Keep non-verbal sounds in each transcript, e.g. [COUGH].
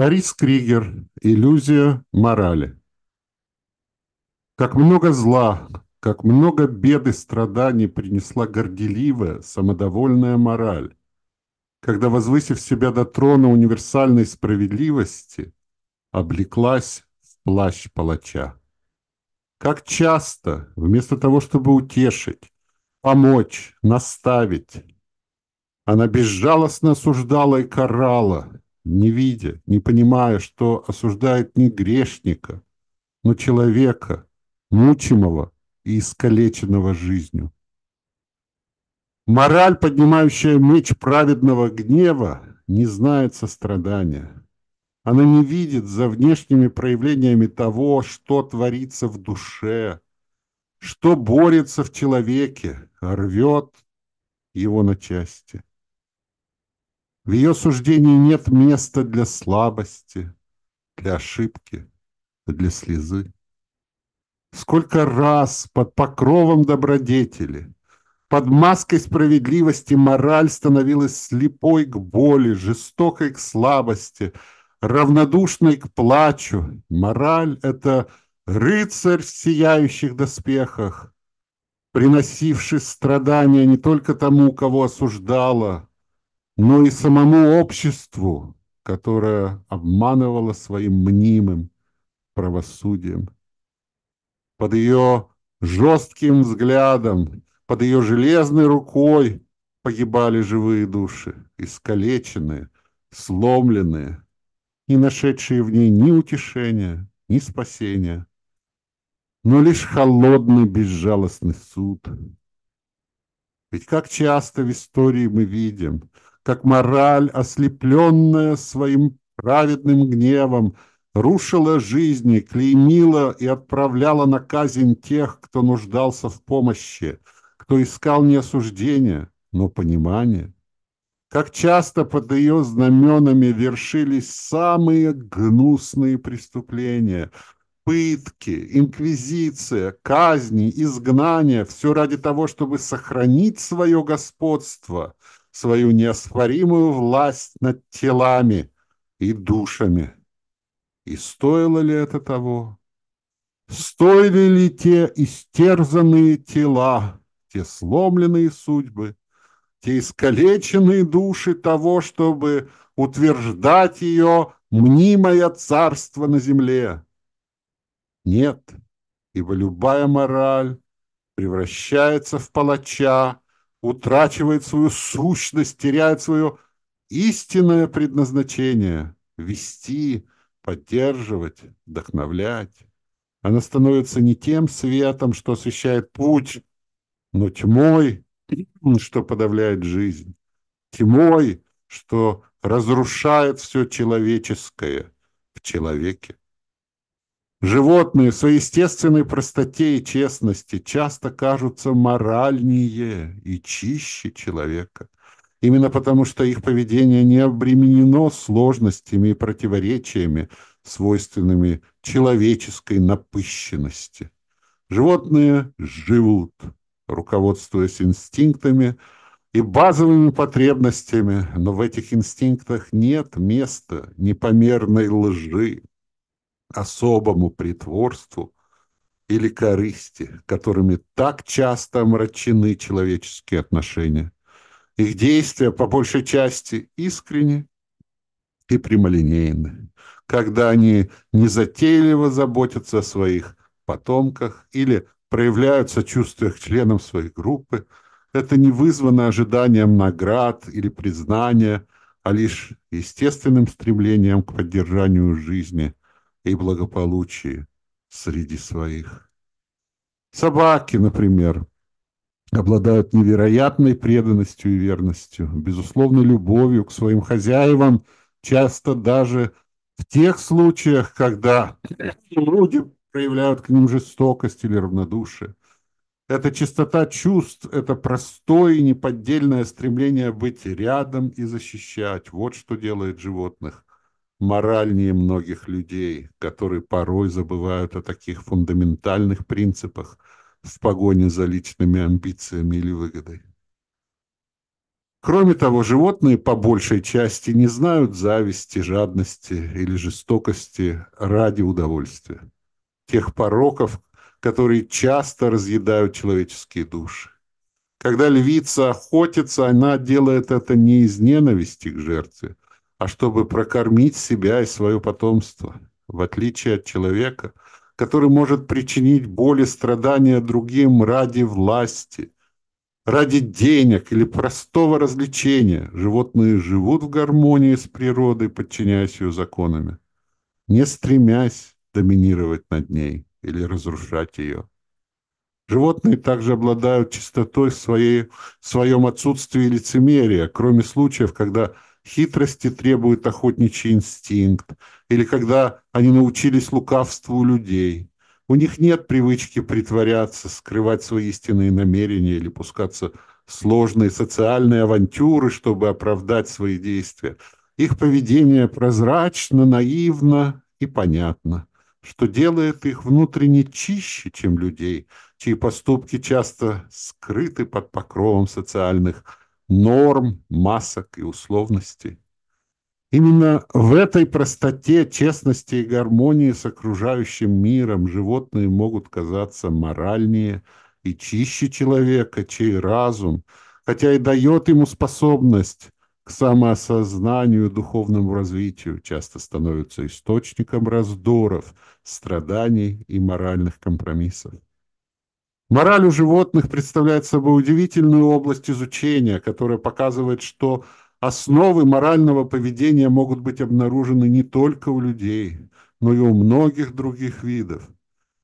Борис Кригер. Иллюзия морали. Как много зла, как много бед и страданий принесла горделивая, самодовольная мораль, когда, возвысив себя до трона универсальной справедливости, облеклась в плащ палача. Как часто, вместо того, чтобы утешить, помочь, наставить, она безжалостно осуждала и карала, не видя, не понимая, что осуждает не грешника, но человека, мучимого и искалеченного жизнью. Мораль, поднимающая меч праведного гнева, не знает сострадания. Она не видит за внешними проявлениями того, что творится в душе, что борется в человеке, а рвет его на части. В ее суждении нет места для слабости, для ошибки, для слезы. Сколько раз под покровом добродетели, под маской справедливости мораль становилась слепой к боли, жестокой к слабости, равнодушной к плачу. Мораль — это рыцарь в сияющих доспехах, приносивший страдания не только тому, кого осуждала, но и самому обществу, которое обманывало своим мнимым правосудием. Под ее жестким взглядом, под ее железной рукой погибали живые души, искалеченные, сломленные, не нашедшие в ней ни утешения, ни спасения, но лишь холодный безжалостный суд. Ведь как часто в истории мы видим, как мораль, ослепленная своим праведным гневом, рушила жизни, клеймила и отправляла на казнь тех, кто нуждался в помощи, кто искал не осуждения, но понимания. Как часто под ее знаменами вершились самые гнусные преступления – пытки, инквизиция, казни, изгнания – все ради того, чтобы сохранить свое господство – свою неоспоримую власть над телами и душами. И стоило ли это того? Стоили ли те истерзанные тела, те сломленные судьбы, те искалеченные души того, чтобы утверждать ее мнимое царство на земле? Нет, ибо любая мораль превращается в палача, утрачивает свою сущность, теряет свое истинное предназначение – вести, поддерживать, вдохновлять. Она становится не тем светом, что освещает путь, но тьмой, что подавляет жизнь, тьмой, что разрушает все человеческое в человеке. Животные в своей естественной простоте и честности часто кажутся моральнее и чище человека, именно потому что их поведение не обременено сложностями и противоречиями, свойственными человеческой напыщенности. Животные живут, руководствуясь инстинктами и базовыми потребностями, но в этих инстинктах нет места непомерной лжи, особому притворству или корысти, которыми так часто омрачены человеческие отношения. Их действия по большей части искренни и прямолинейны, когда они незатейливо заботятся о своих потомках или проявляют сочувствие к членам своей группы. Это не вызвано ожиданием наград или признания, а лишь естественным стремлением к поддержанию жизни – и благополучии среди своих. Собаки, например, обладают невероятной преданностью и верностью, безусловной любовью к своим хозяевам, часто даже в тех случаях, когда люди проявляют к ним жестокость или равнодушие. Это чистота чувств, это простое и неподдельное стремление быть рядом и защищать. Вот что делает животных моральнее многих людей, которые порой забывают о таких фундаментальных принципах в погоне за личными амбициями или выгодой. Кроме того, животные по большей части не знают зависти, жадности или жестокости ради удовольствия, тех пороков, которые часто разъедают человеческие души. Когда львица охотится, она делает это не из ненависти к жертве, а чтобы прокормить себя и свое потомство, в отличие от человека, который может причинить боль и страдания другим ради власти, ради денег или простого развлечения. Животные живут в гармонии с природой, подчиняясь ее законами, не стремясь доминировать над ней или разрушать ее. Животные также обладают чистотой в, своей, в своем отсутствии лицемерия, кроме случаев, когда – Хитрости требует охотничий инстинкт, или когда они научились лукавству у людей. У них нет привычки притворяться, скрывать свои истинные намерения или пускаться в сложные социальные авантюры, чтобы оправдать свои действия. Их поведение прозрачно, наивно и понятно, что делает их внутренне чище, чем людей, чьи поступки часто скрыты под покровом социальных норм, масок и условностей. Именно в этой простоте, честности и гармонии с окружающим миром животные могут казаться моральнее и чище человека, чей разум, хотя и дает ему способность к самоосознанию и духовному развитию, часто становится источником раздоров, страданий и моральных компромиссов. Мораль у животных представляет собой удивительную область изучения, которая показывает, что основы морального поведения могут быть обнаружены не только у людей, но и у многих других видов.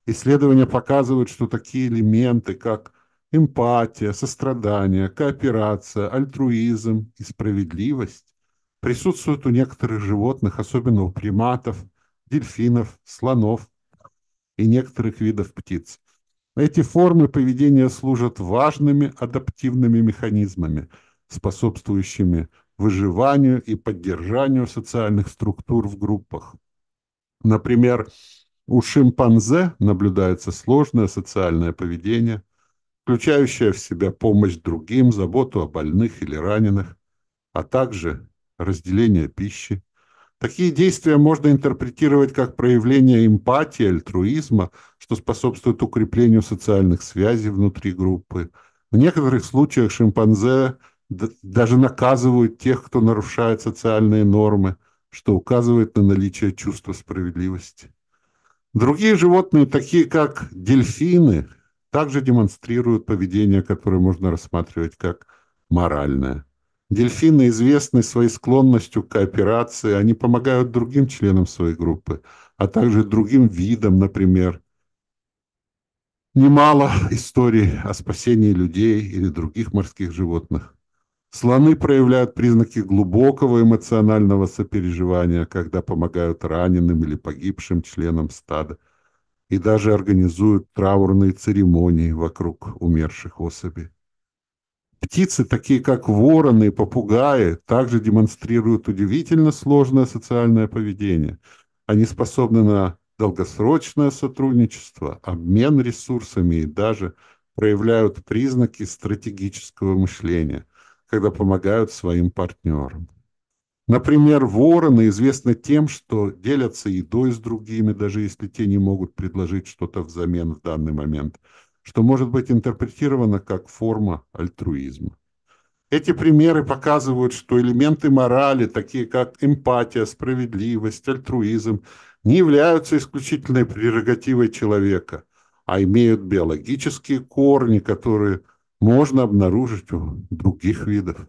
Исследования показывают, что такие элементы, как эмпатия, сострадание, кооперация, альтруизм и справедливость, присутствуют у некоторых животных, особенно у приматов, дельфинов, слонов и некоторых видов птиц. Эти формы поведения служат важными адаптивными механизмами, способствующими выживанию и поддержанию социальных структур в группах. Например, у шимпанзе наблюдается сложное социальное поведение, включающее в себя помощь другим, заботу о больных или раненых, а также разделение пищи, Такие действия можно интерпретировать как проявление эмпатии, альтруизма, что способствует укреплению социальных связей внутри группы. В некоторых случаях шимпанзе даже наказывают тех, кто нарушает социальные нормы, что указывает на наличие чувства справедливости. Другие животные, такие как дельфины, также демонстрируют поведение, которое можно рассматривать как моральное. Дельфины известны своей склонностью к кооперации, они помогают другим членам своей группы, а также другим видам, например. Немало [LAUGHS] историй о спасении людей или других морских животных. Слоны проявляют признаки глубокого эмоционального сопереживания, когда помогают раненым или погибшим членам стада, и даже организуют траурные церемонии вокруг умерших особей. Птицы, такие как вороны и попугаи, также демонстрируют удивительно сложное социальное поведение. Они способны на долгосрочное сотрудничество, обмен ресурсами и даже проявляют признаки стратегического мышления, когда помогают своим партнерам. Например, вороны известны тем, что делятся едой с другими, даже если те не могут предложить что-то взамен в данный момент – что может быть интерпретировано как форма альтруизма. Эти примеры показывают, что элементы морали, такие как эмпатия, справедливость, альтруизм, не являются исключительной прерогативой человека, а имеют биологические корни, которые можно обнаружить у других видов.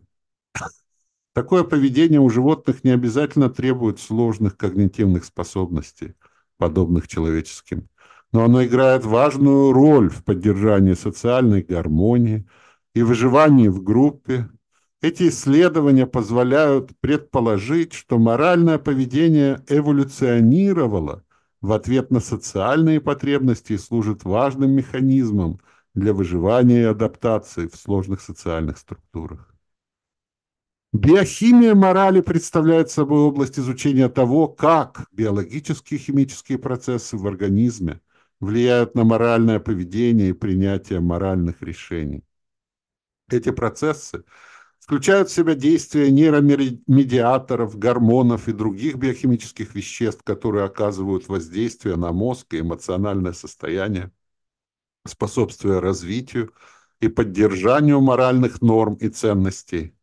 Такое поведение у животных не обязательно требует сложных когнитивных способностей, подобных человеческим но оно играет важную роль в поддержании социальной гармонии и выживании в группе. Эти исследования позволяют предположить, что моральное поведение эволюционировало в ответ на социальные потребности и служит важным механизмом для выживания и адаптации в сложных социальных структурах. Биохимия морали представляет собой область изучения того, как биологические и химические процессы в организме влияют на моральное поведение и принятие моральных решений. Эти процессы включают в себя действия нейромедиаторов, гормонов и других биохимических веществ, которые оказывают воздействие на мозг и эмоциональное состояние, способствуя развитию и поддержанию моральных норм и ценностей.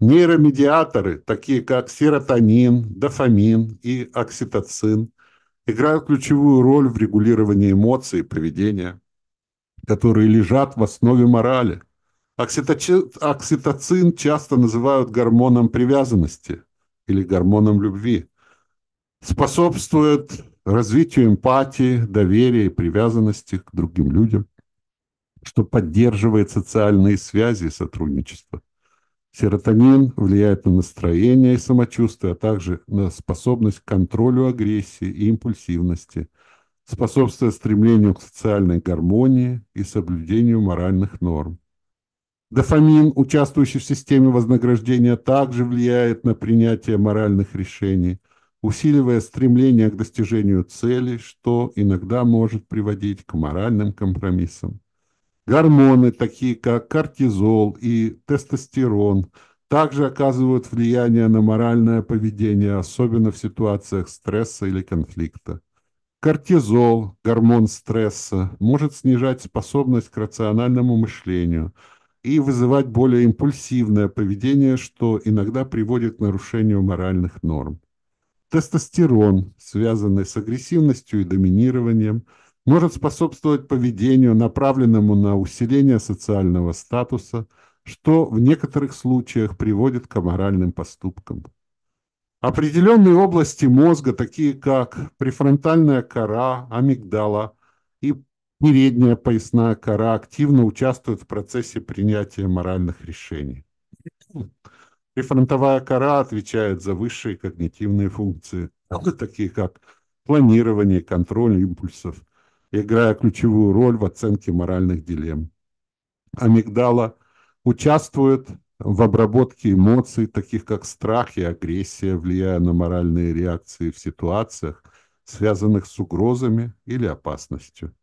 Нейромедиаторы, такие как серотонин, дофамин и окситоцин – играют ключевую роль в регулировании эмоций и поведения, которые лежат в основе морали. Окситоцин, часто называют гормоном привязанности или гормоном любви. Способствует развитию эмпатии, доверия и привязанности к другим людям, что поддерживает социальные связи и сотрудничество. Серотонин влияет на настроение и самочувствие, а также на способность к контролю агрессии и импульсивности, способствуя стремлению к социальной гармонии и соблюдению моральных норм. Дофамин, участвующий в системе вознаграждения, также влияет на принятие моральных решений, усиливая стремление к достижению цели, что иногда может приводить к моральным компромиссам. Гормоны, такие как кортизол и тестостерон, также оказывают влияние на моральное поведение, особенно в ситуациях стресса или конфликта. Кортизол, гормон стресса, может снижать способность к рациональному мышлению и вызывать более импульсивное поведение, что иногда приводит к нарушению моральных норм. Тестостерон, связанный с агрессивностью и доминированием – может способствовать поведению, направленному на усиление социального статуса, что в некоторых случаях приводит к аморальным поступкам. Определенные области мозга, такие как префронтальная кора, амигдала и передняя поясная кора, активно участвуют в процессе принятия моральных решений. Префронтовая кора отвечает за высшие когнитивные функции, такие как планирование, контроль импульсов, играя ключевую роль в оценке моральных дилемм. Амигдала участвует в обработке эмоций, таких как страх и агрессия, влияя на моральные реакции в ситуациях, связанных с угрозами или опасностью.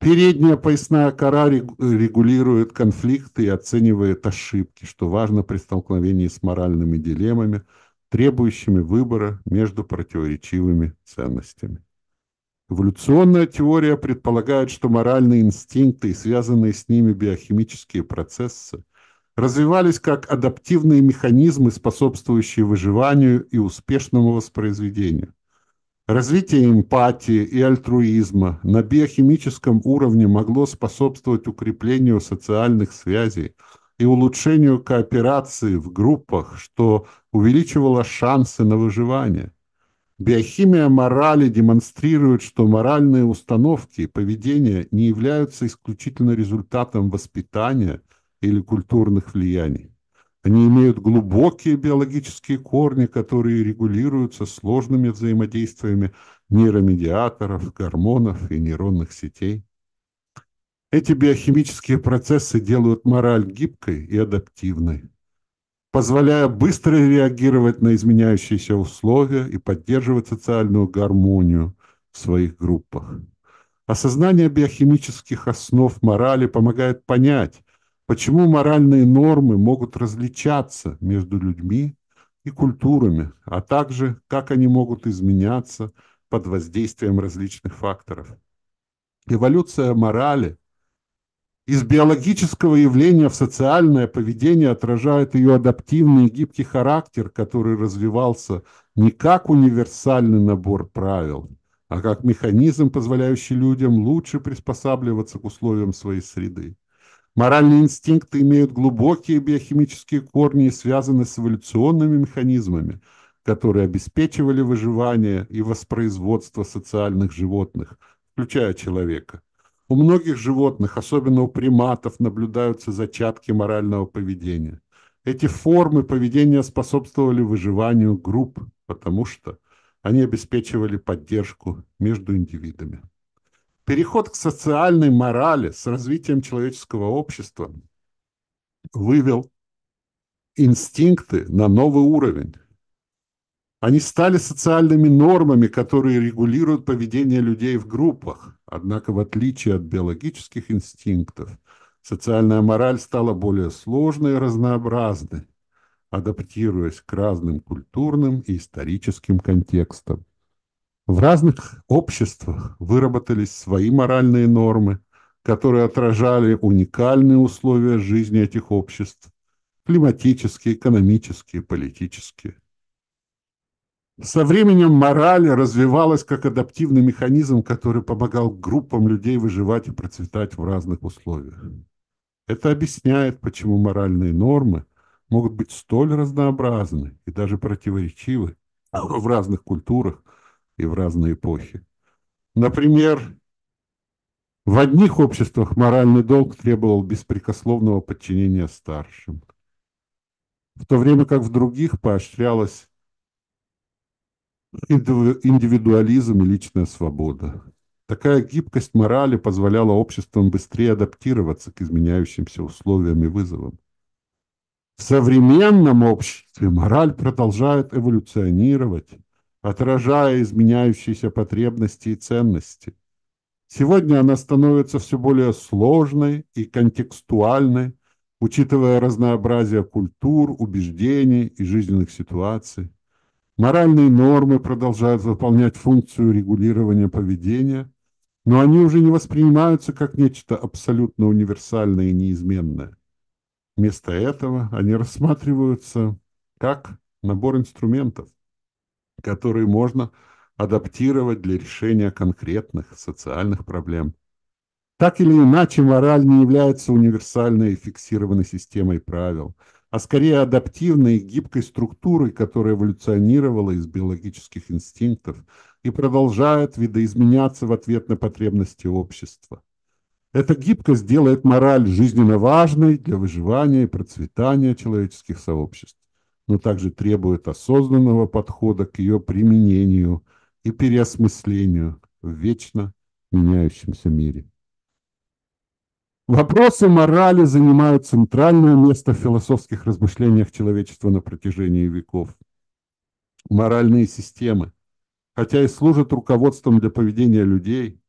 Передняя поясная кора регулирует конфликты и оценивает ошибки, что важно при столкновении с моральными дилеммами, требующими выбора между противоречивыми ценностями. Эволюционная теория предполагает, что моральные инстинкты и связанные с ними биохимические процессы развивались как адаптивные механизмы, способствующие выживанию и успешному воспроизведению. Развитие эмпатии и альтруизма на биохимическом уровне могло способствовать укреплению социальных связей и улучшению кооперации в группах, что увеличивало шансы на выживание. Биохимия морали демонстрирует, что моральные установки и поведение не являются исключительно результатом воспитания или культурных влияний. Они имеют глубокие биологические корни, которые регулируются сложными взаимодействиями нейромедиаторов, гормонов и нейронных сетей. Эти биохимические процессы делают мораль гибкой и адаптивной позволяя быстро реагировать на изменяющиеся условия и поддерживать социальную гармонию в своих группах. Осознание биохимических основ морали помогает понять, почему моральные нормы могут различаться между людьми и культурами, а также как они могут изменяться под воздействием различных факторов. Эволюция морали – из биологического явления в социальное поведение отражает ее адаптивный и гибкий характер, который развивался не как универсальный набор правил, а как механизм, позволяющий людям лучше приспосабливаться к условиям своей среды. Моральные инстинкты имеют глубокие биохимические корни и связаны с эволюционными механизмами, которые обеспечивали выживание и воспроизводство социальных животных, включая человека. У многих животных, особенно у приматов, наблюдаются зачатки морального поведения. Эти формы поведения способствовали выживанию групп, потому что они обеспечивали поддержку между индивидами. Переход к социальной морали с развитием человеческого общества вывел инстинкты на новый уровень. Они стали социальными нормами, которые регулируют поведение людей в группах. Однако, в отличие от биологических инстинктов, социальная мораль стала более сложной и разнообразной, адаптируясь к разным культурным и историческим контекстам. В разных обществах выработались свои моральные нормы, которые отражали уникальные условия жизни этих обществ – климатические, экономические, политические. Со временем мораль развивалась как адаптивный механизм, который помогал группам людей выживать и процветать в разных условиях. Это объясняет, почему моральные нормы могут быть столь разнообразны и даже противоречивы [LAUGHS] в разных культурах и в разные эпохи. Например, в одних обществах моральный долг требовал беспрекословного подчинения старшим, в то время как в других поощрялось индивидуализм и личная свобода. Такая гибкость морали позволяла обществам быстрее адаптироваться к изменяющимся условиям и вызовам. В современном обществе мораль продолжает эволюционировать, отражая изменяющиеся потребности и ценности. Сегодня она становится все более сложной и контекстуальной, учитывая разнообразие культур, убеждений и жизненных ситуаций. Моральные нормы продолжают выполнять функцию регулирования поведения, но они уже не воспринимаются как нечто абсолютно универсальное и неизменное. Вместо этого они рассматриваются как набор инструментов, которые можно адаптировать для решения конкретных социальных проблем. Так или иначе, мораль не является универсальной и фиксированной системой правил – а скорее адаптивной и гибкой структурой, которая эволюционировала из биологических инстинктов и продолжает видоизменяться в ответ на потребности общества. Эта гибкость делает мораль жизненно важной для выживания и процветания человеческих сообществ, но также требует осознанного подхода к ее применению и переосмыслению в вечно меняющемся мире. Вопросы морали занимают центральное место в философских размышлениях человечества на протяжении веков. Моральные системы, хотя и служат руководством для поведения людей,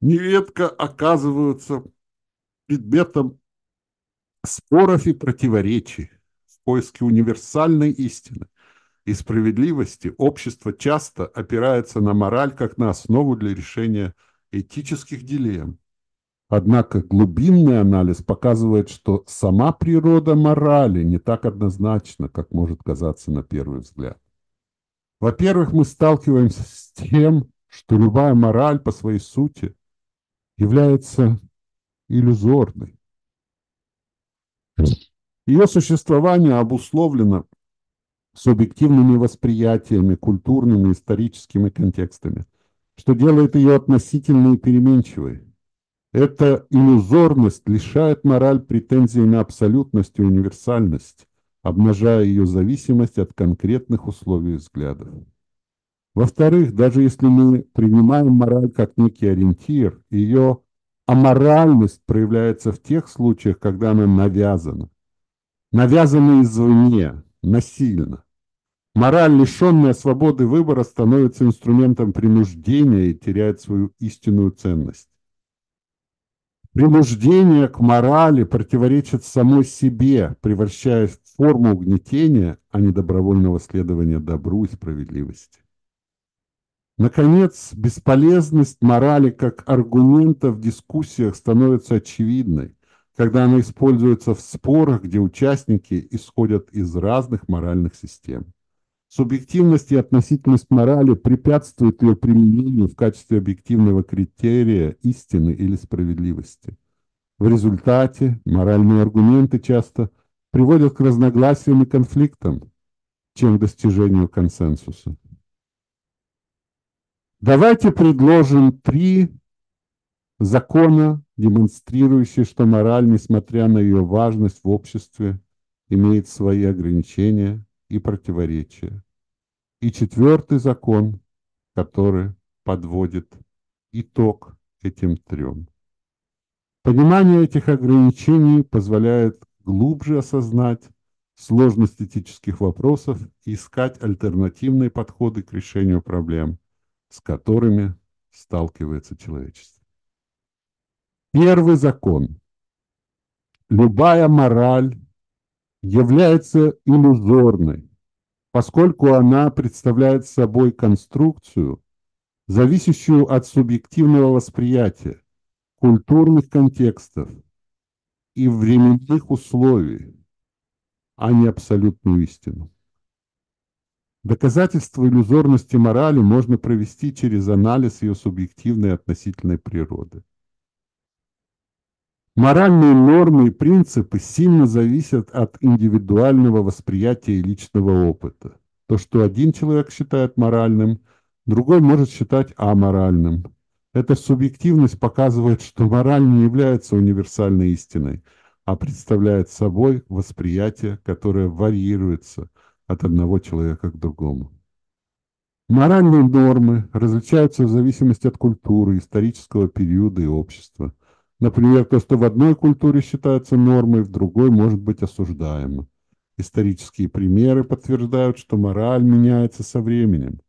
нередко оказываются предметом споров и противоречий в поиске универсальной истины и справедливости общество часто опирается на мораль как на основу для решения этических дилемм Однако глубинный анализ показывает, что сама природа морали не так однозначна, как может казаться на первый взгляд. Во-первых, мы сталкиваемся с тем, что любая мораль по своей сути является иллюзорной. Ее существование обусловлено субъективными восприятиями, культурными, историческими контекстами, что делает ее относительно и переменчивой. Эта иллюзорность лишает мораль претензий на абсолютность и универсальность, обнажая ее зависимость от конкретных условий взглядов. Во-вторых, даже если мы принимаем мораль как некий ориентир, ее аморальность проявляется в тех случаях, когда она навязана. Навязана извне, насильно. Мораль, лишенная свободы выбора, становится инструментом принуждения и теряет свою истинную ценность. Принуждение к морали противоречит самой себе, превращаясь в форму угнетения, а не добровольного следования добру и справедливости. Наконец, бесполезность морали как аргумента в дискуссиях становится очевидной, когда она используется в спорах, где участники исходят из разных моральных систем. Субъективность и относительность морали препятствуют ее применению в качестве объективного критерия истины или справедливости. В результате моральные аргументы часто приводят к разногласиям и конфликтам, чем к достижению консенсуса. Давайте предложим три закона, демонстрирующие, что мораль, несмотря на ее важность в обществе, имеет свои ограничения и противоречия. И четвертый закон, который подводит итог этим трем. Понимание этих ограничений позволяет глубже осознать сложность этических вопросов и искать альтернативные подходы к решению проблем, с которыми сталкивается человечество. Первый закон. Любая мораль является иллюзорной, поскольку она представляет собой конструкцию, зависящую от субъективного восприятия, культурных контекстов и временных условий, а не абсолютную истину. Доказательство иллюзорности морали можно провести через анализ ее субъективной относительной природы. Моральные нормы и принципы сильно зависят от индивидуального восприятия и личного опыта. То, что один человек считает моральным, другой может считать аморальным. Эта субъективность показывает, что мораль не является универсальной истиной, а представляет собой восприятие, которое варьируется от одного человека к другому. Моральные нормы различаются в зависимости от культуры, исторического периода и общества – Например, то, что в одной культуре считается нормой, в другой может быть осуждаемо. Исторические примеры подтверждают, что мораль меняется со временем.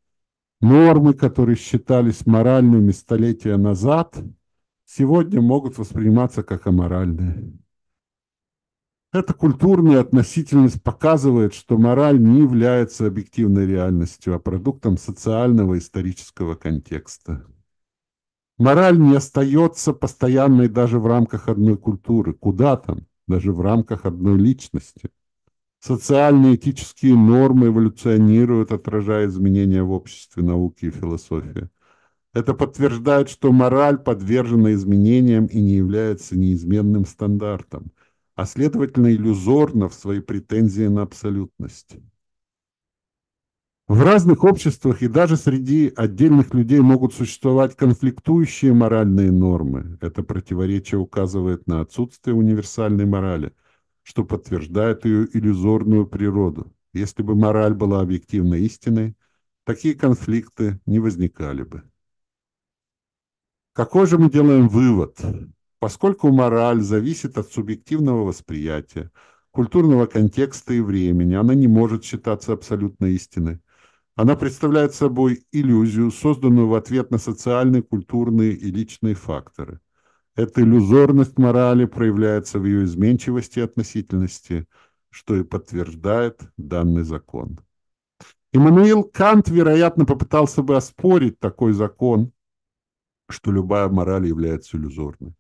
Нормы, которые считались моральными столетия назад, сегодня могут восприниматься как аморальные. Эта культурная относительность показывает, что мораль не является объективной реальностью, а продуктом социального исторического контекста. Мораль не остается постоянной даже в рамках одной культуры. Куда там? Даже в рамках одной личности. Социальные этические нормы эволюционируют, отражая изменения в обществе, науке и философии. Это подтверждает, что мораль подвержена изменениям и не является неизменным стандартом, а следовательно иллюзорна в своей претензии на абсолютность. В разных обществах и даже среди отдельных людей могут существовать конфликтующие моральные нормы. Это противоречие указывает на отсутствие универсальной морали, что подтверждает ее иллюзорную природу. Если бы мораль была объективно истинной, такие конфликты не возникали бы. Какой же мы делаем вывод? Поскольку мораль зависит от субъективного восприятия, культурного контекста и времени, она не может считаться абсолютно истиной. Она представляет собой иллюзию, созданную в ответ на социальные, культурные и личные факторы. Эта иллюзорность морали проявляется в ее изменчивости и относительности, что и подтверждает данный закон. Иммануил Кант, вероятно, попытался бы оспорить такой закон, что любая мораль является иллюзорной,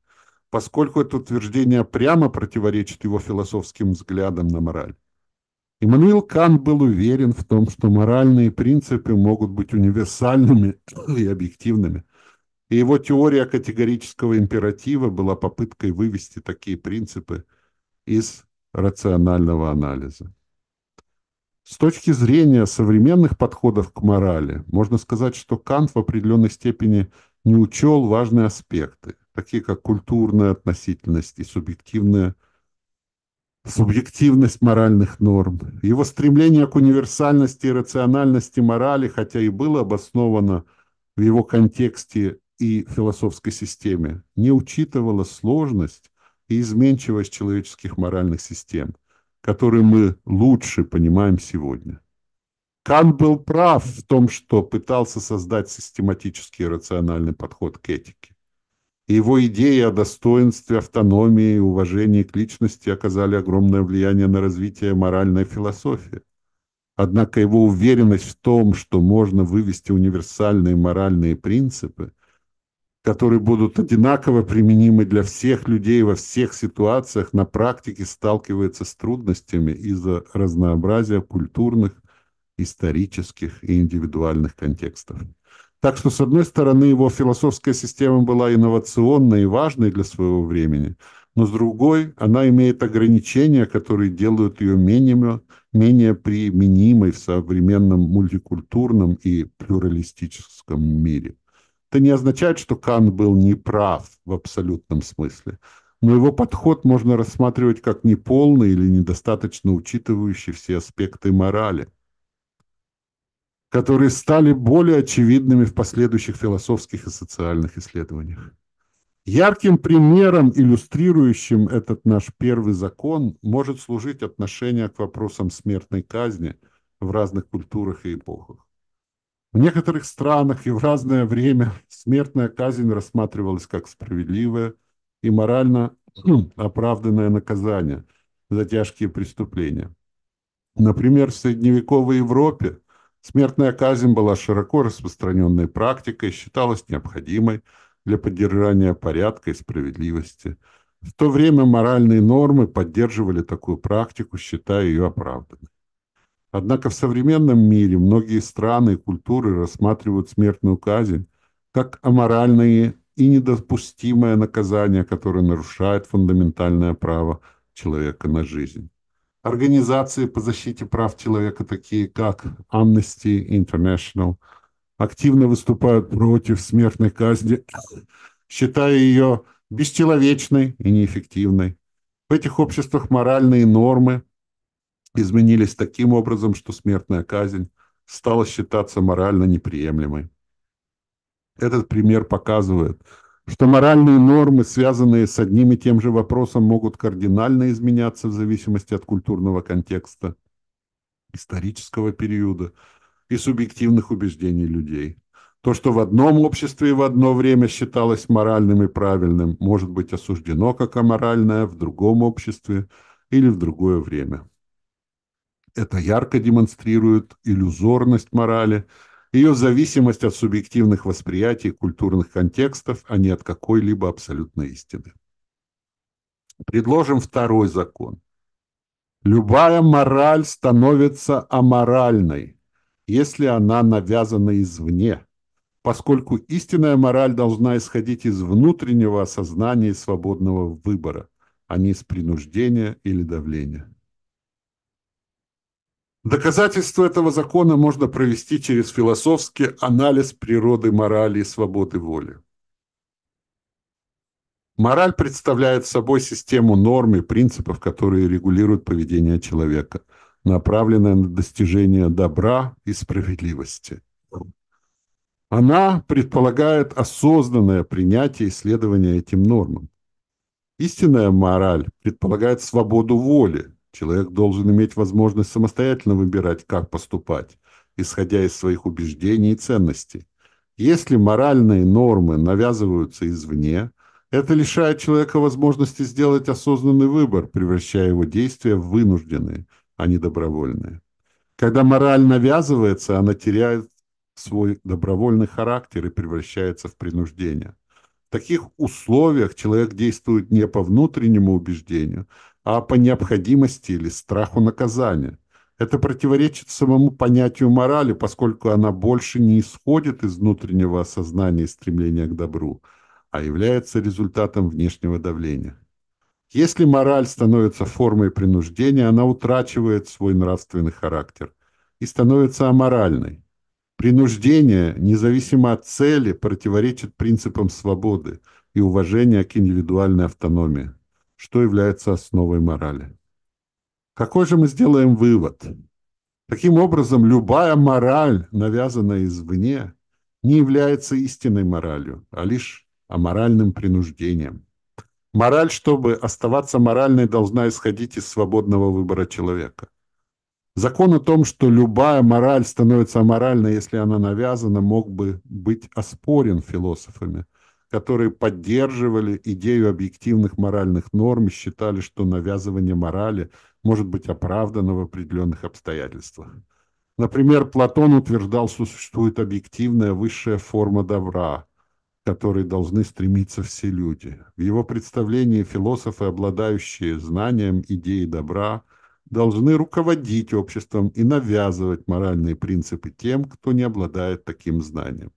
поскольку это утверждение прямо противоречит его философским взглядам на мораль. Иммануил Кант был уверен в том, что моральные принципы могут быть универсальными [COUGHS] и объективными. И его теория категорического императива была попыткой вывести такие принципы из рационального анализа. С точки зрения современных подходов к морали, можно сказать, что Кант в определенной степени не учел важные аспекты, такие как культурная относительность и субъективная субъективность моральных норм, его стремление к универсальности и рациональности морали, хотя и было обосновано в его контексте и философской системе, не учитывало сложность и изменчивость человеческих моральных систем, которые мы лучше понимаем сегодня. Кант был прав в том, что пытался создать систематический и рациональный подход к этике его идеи о достоинстве, автономии и уважении к личности оказали огромное влияние на развитие моральной философии. Однако его уверенность в том, что можно вывести универсальные моральные принципы, которые будут одинаково применимы для всех людей во всех ситуациях, на практике сталкивается с трудностями из-за разнообразия культурных, исторических и индивидуальных контекстов. Так что, с одной стороны, его философская система была инновационной и важной для своего времени, но с другой, она имеет ограничения, которые делают ее менее, менее применимой в современном мультикультурном и плюралистическом мире. Это не означает, что Кан был неправ в абсолютном смысле, но его подход можно рассматривать как неполный или недостаточно учитывающий все аспекты морали которые стали более очевидными в последующих философских и социальных исследованиях. Ярким примером, иллюстрирующим этот наш первый закон, может служить отношение к вопросам смертной казни в разных культурах и эпохах. В некоторых странах и в разное время смертная казнь рассматривалась как справедливое и морально [CLEARS THROAT] оправданное наказание за тяжкие преступления. Например, в средневековой Европе Смертная казнь была широко распространенной практикой и считалась необходимой для поддержания порядка и справедливости. В то время моральные нормы поддерживали такую практику, считая ее оправданной. Однако в современном мире многие страны и культуры рассматривают смертную казнь как аморальное и недопустимое наказание, которое нарушает фундаментальное право человека на жизнь. Организации по защите прав человека, такие как Amnesty International, активно выступают против смертной казни, считая ее бесчеловечной и неэффективной. В этих обществах моральные нормы изменились таким образом, что смертная казнь стала считаться морально неприемлемой. Этот пример показывает – что моральные нормы, связанные с одним и тем же вопросом, могут кардинально изменяться в зависимости от культурного контекста, исторического периода и субъективных убеждений людей. То, что в одном обществе и в одно время считалось моральным и правильным, может быть осуждено как аморальное в другом обществе или в другое время. Это ярко демонстрирует иллюзорность морали – ее зависимость от субъективных восприятий, культурных контекстов, а не от какой-либо абсолютной истины. Предложим второй закон. Любая мораль становится аморальной, если она навязана извне, поскольку истинная мораль должна исходить из внутреннего осознания и свободного выбора, а не из принуждения или давления. Доказательство этого закона можно провести через философский анализ природы морали и свободы воли. Мораль представляет собой систему норм и принципов, которые регулируют поведение человека, направленное на достижение добра и справедливости. Она предполагает осознанное принятие и следование этим нормам. Истинная мораль предполагает свободу воли, Человек должен иметь возможность самостоятельно выбирать, как поступать, исходя из своих убеждений и ценностей. Если моральные нормы навязываются извне, это лишает человека возможности сделать осознанный выбор, превращая его действия в вынужденные, а не добровольные. Когда мораль навязывается, она теряет свой добровольный характер и превращается в принуждение. В таких условиях человек действует не по внутреннему убеждению, а по необходимости или страху наказания. Это противоречит самому понятию морали, поскольку она больше не исходит из внутреннего осознания и стремления к добру, а является результатом внешнего давления. Если мораль становится формой принуждения, она утрачивает свой нравственный характер и становится аморальной. Принуждение, независимо от цели, противоречит принципам свободы и уважения к индивидуальной автономии что является основой морали. Какой же мы сделаем вывод? Таким образом, любая мораль, навязанная извне, не является истинной моралью, а лишь аморальным принуждением. Мораль, чтобы оставаться моральной, должна исходить из свободного выбора человека. Закон о том, что любая мораль становится аморальной, если она навязана, мог бы быть оспорен философами – которые поддерживали идею объективных моральных норм и считали, что навязывание морали может быть оправдано в определенных обстоятельствах. Например, Платон утверждал, что существует объективная высшая форма добра, к которой должны стремиться все люди. В его представлении философы, обладающие знанием идеи добра, должны руководить обществом и навязывать моральные принципы тем, кто не обладает таким знанием.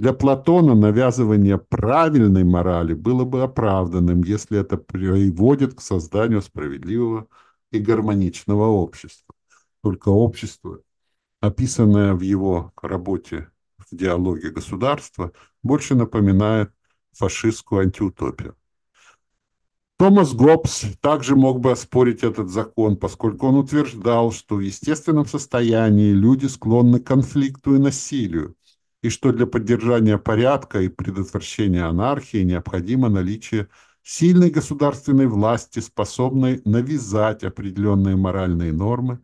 Для Платона навязывание правильной морали было бы оправданным, если это приводит к созданию справедливого и гармоничного общества. Только общество, описанное в его работе в диалоге государства, больше напоминает фашистскую антиутопию. Томас Гоббс также мог бы оспорить этот закон, поскольку он утверждал, что в естественном состоянии люди склонны к конфликту и насилию, и что для поддержания порядка и предотвращения анархии необходимо наличие сильной государственной власти, способной навязать определенные моральные нормы.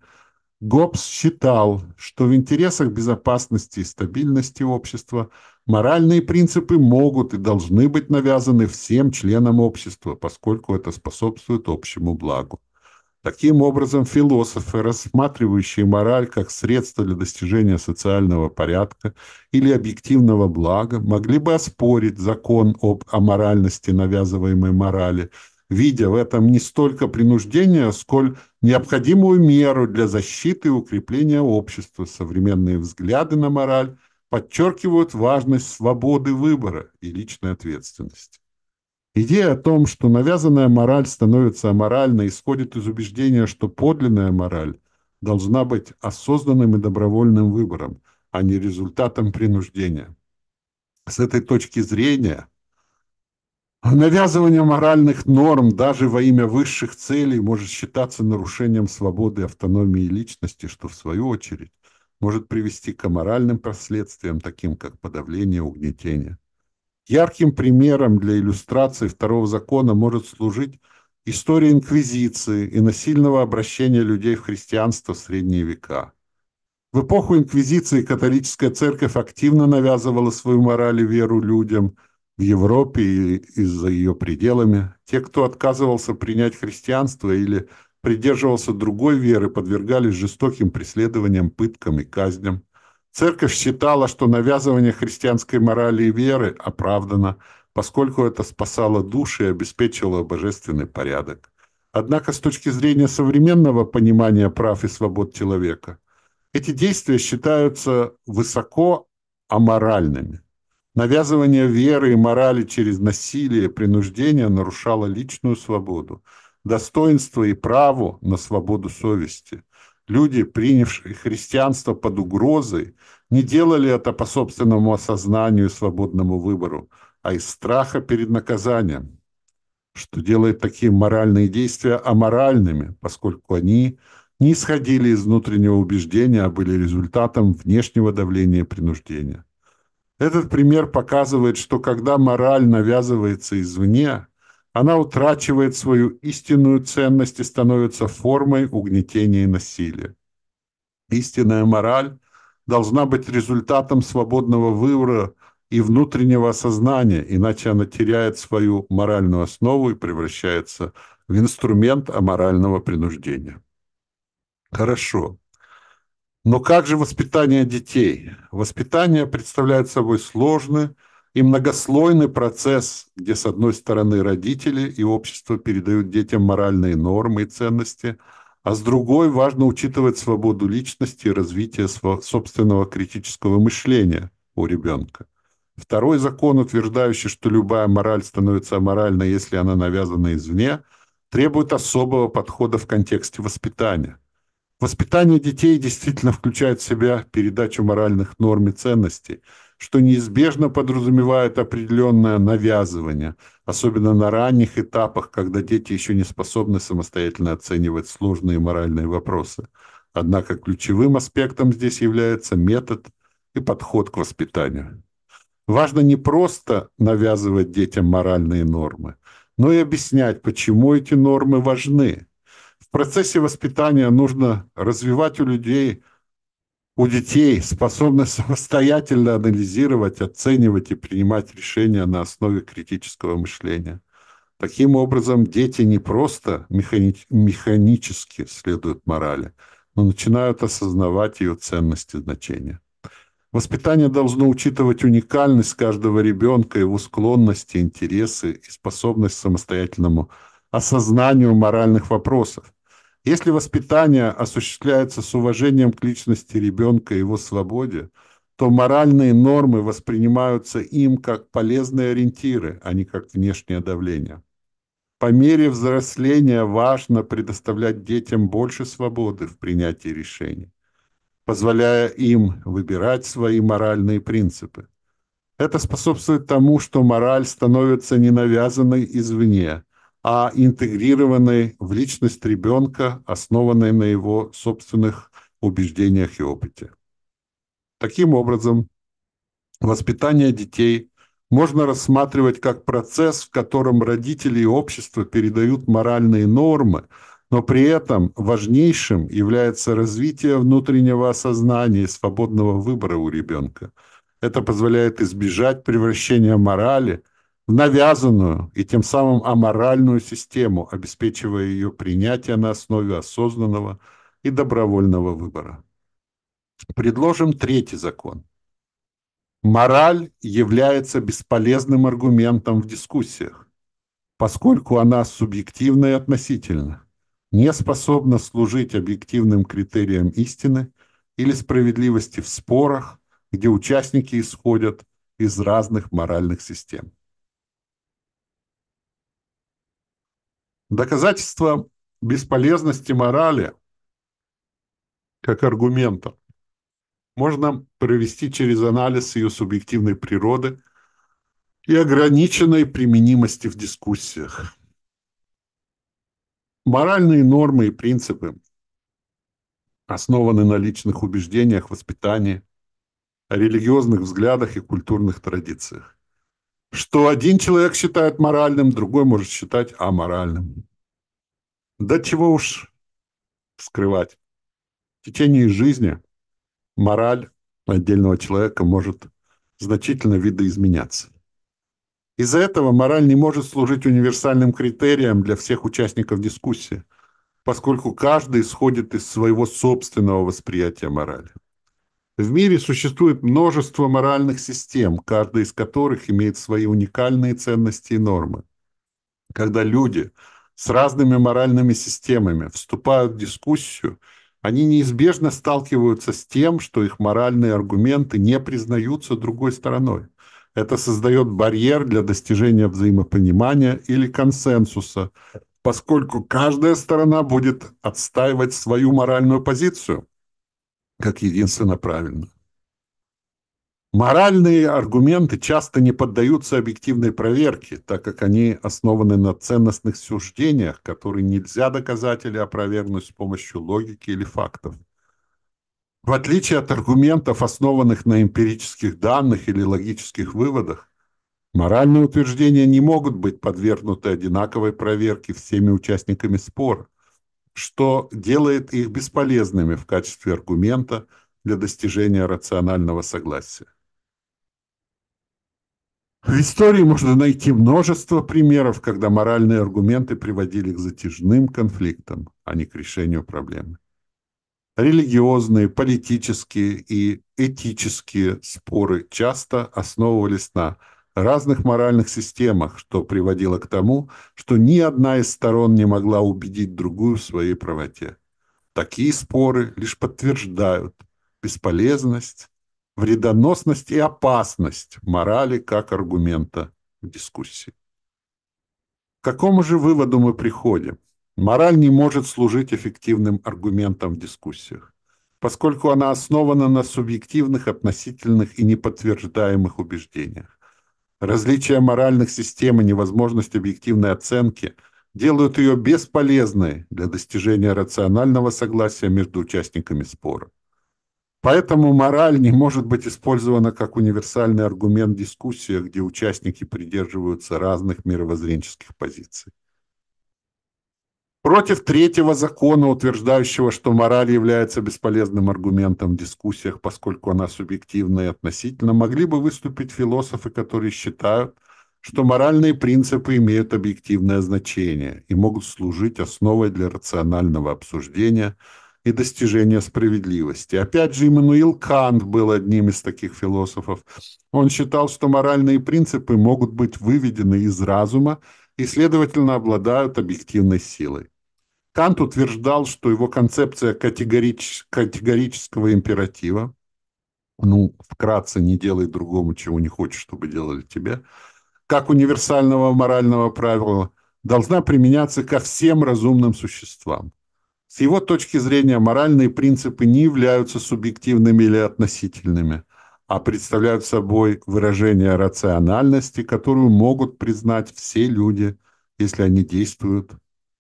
Гоббс считал, что в интересах безопасности и стабильности общества моральные принципы могут и должны быть навязаны всем членам общества, поскольку это способствует общему благу. Таким образом, философы, рассматривающие мораль как средство для достижения социального порядка или объективного блага, могли бы оспорить закон об аморальности навязываемой морали, видя в этом не столько принуждение, сколь необходимую меру для защиты и укрепления общества. Современные взгляды на мораль подчеркивают важность свободы выбора и личной ответственности. Идея о том, что навязанная мораль становится аморальной, исходит из убеждения, что подлинная мораль должна быть осознанным и добровольным выбором, а не результатом принуждения. С этой точки зрения навязывание моральных норм даже во имя высших целей может считаться нарушением свободы, автономии личности, что в свою очередь может привести к аморальным последствиям, таким как подавление, угнетение. Ярким примером для иллюстрации второго закона может служить история инквизиции и насильного обращения людей в христианство в средние века. В эпоху инквизиции католическая церковь активно навязывала свою мораль и веру людям в Европе и за ее пределами. Те, кто отказывался принять христианство или придерживался другой веры, подвергались жестоким преследованиям, пыткам и казням. Церковь считала, что навязывание христианской морали и веры оправдано, поскольку это спасало души и обеспечивало божественный порядок. Однако с точки зрения современного понимания прав и свобод человека, эти действия считаются высоко аморальными. Навязывание веры и морали через насилие, и принуждение нарушало личную свободу, достоинство и право на свободу совести – Люди, принявшие христианство под угрозой, не делали это по собственному осознанию и свободному выбору, а из страха перед наказанием, что делает такие моральные действия аморальными, поскольку они не исходили из внутреннего убеждения, а были результатом внешнего давления и принуждения. Этот пример показывает, что когда мораль навязывается извне, она утрачивает свою истинную ценность и становится формой угнетения и насилия. Истинная мораль должна быть результатом свободного выбора и внутреннего осознания, иначе она теряет свою моральную основу и превращается в инструмент аморального принуждения. Хорошо. Но как же воспитание детей? Воспитание представляет собой сложный, и многослойный процесс, где с одной стороны родители и общество передают детям моральные нормы и ценности, а с другой важно учитывать свободу личности и развитие собственного критического мышления у ребенка. Второй закон, утверждающий, что любая мораль становится аморальной, если она навязана извне, требует особого подхода в контексте воспитания. Воспитание детей действительно включает в себя передачу моральных норм и ценностей – что неизбежно подразумевает определенное навязывание, особенно на ранних этапах, когда дети еще не способны самостоятельно оценивать сложные моральные вопросы. Однако ключевым аспектом здесь является метод и подход к воспитанию. Важно не просто навязывать детям моральные нормы, но и объяснять, почему эти нормы важны. В процессе воспитания нужно развивать у людей – у детей способность самостоятельно анализировать, оценивать и принимать решения на основе критического мышления. Таким образом, дети не просто механи механически следуют морали, но начинают осознавать ее ценности и значения. Воспитание должно учитывать уникальность каждого ребенка, его склонности, интересы и способность к самостоятельному осознанию моральных вопросов. Если воспитание осуществляется с уважением к личности ребенка и его свободе, то моральные нормы воспринимаются им как полезные ориентиры, а не как внешнее давление. По мере взросления важно предоставлять детям больше свободы в принятии решений, позволяя им выбирать свои моральные принципы. Это способствует тому, что мораль становится не навязанной извне, а интегрированной в личность ребенка, основанной на его собственных убеждениях и опыте. Таким образом, воспитание детей можно рассматривать как процесс, в котором родители и общество передают моральные нормы, но при этом важнейшим является развитие внутреннего осознания и свободного выбора у ребенка. Это позволяет избежать превращения морали – в навязанную и тем самым аморальную систему, обеспечивая ее принятие на основе осознанного и добровольного выбора. Предложим третий закон. Мораль является бесполезным аргументом в дискуссиях, поскольку она субъективна и относительна, не способна служить объективным критериям истины или справедливости в спорах, где участники исходят из разных моральных систем. Доказательство бесполезности морали как аргумента можно провести через анализ ее субъективной природы и ограниченной применимости в дискуссиях. Моральные нормы и принципы основаны на личных убеждениях, воспитании, религиозных взглядах и культурных традициях что один человек считает моральным, другой может считать аморальным. Да чего уж скрывать. В течение жизни мораль отдельного человека может значительно видоизменяться. Из-за этого мораль не может служить универсальным критерием для всех участников дискуссии, поскольку каждый исходит из своего собственного восприятия морали. В мире существует множество моральных систем, каждая из которых имеет свои уникальные ценности и нормы. Когда люди с разными моральными системами вступают в дискуссию, они неизбежно сталкиваются с тем, что их моральные аргументы не признаются другой стороной. Это создает барьер для достижения взаимопонимания или консенсуса, поскольку каждая сторона будет отстаивать свою моральную позицию – как единственно правильно. Моральные аргументы часто не поддаются объективной проверке, так как они основаны на ценностных суждениях, которые нельзя доказать или опровергнуть с помощью логики или фактов. В отличие от аргументов, основанных на эмпирических данных или логических выводах, моральные утверждения не могут быть подвергнуты одинаковой проверке всеми участниками спора что делает их бесполезными в качестве аргумента для достижения рационального согласия. В истории можно найти множество примеров, когда моральные аргументы приводили к затяжным конфликтам, а не к решению проблемы. Религиозные, политические и этические споры часто основывались на разных моральных системах, что приводило к тому, что ни одна из сторон не могла убедить другую в своей правоте. Такие споры лишь подтверждают бесполезность, вредоносность и опасность морали как аргумента в дискуссии. К какому же выводу мы приходим? Мораль не может служить эффективным аргументом в дискуссиях, поскольку она основана на субъективных, относительных и неподтверждаемых убеждениях. Различие моральных систем и невозможность объективной оценки делают ее бесполезной для достижения рационального согласия между участниками спора. Поэтому мораль не может быть использована как универсальный аргумент в дискуссиях, где участники придерживаются разных мировоззренческих позиций против третьего закона, утверждающего, что мораль является бесполезным аргументом в дискуссиях, поскольку она субъективна и относительна, могли бы выступить философы, которые считают, что моральные принципы имеют объективное значение и могут служить основой для рационального обсуждения и достижения справедливости. Опять же, Иммануил Кант был одним из таких философов. Он считал, что моральные принципы могут быть выведены из разума и, следовательно, обладают объективной силой. Кант утверждал, что его концепция категорич... категорического императива, ну, вкратце, не делай другому, чего не хочешь, чтобы делали тебе, как универсального морального правила, должна применяться ко всем разумным существам. С его точки зрения моральные принципы не являются субъективными или относительными, а представляют собой выражение рациональности, которую могут признать все люди, если они действуют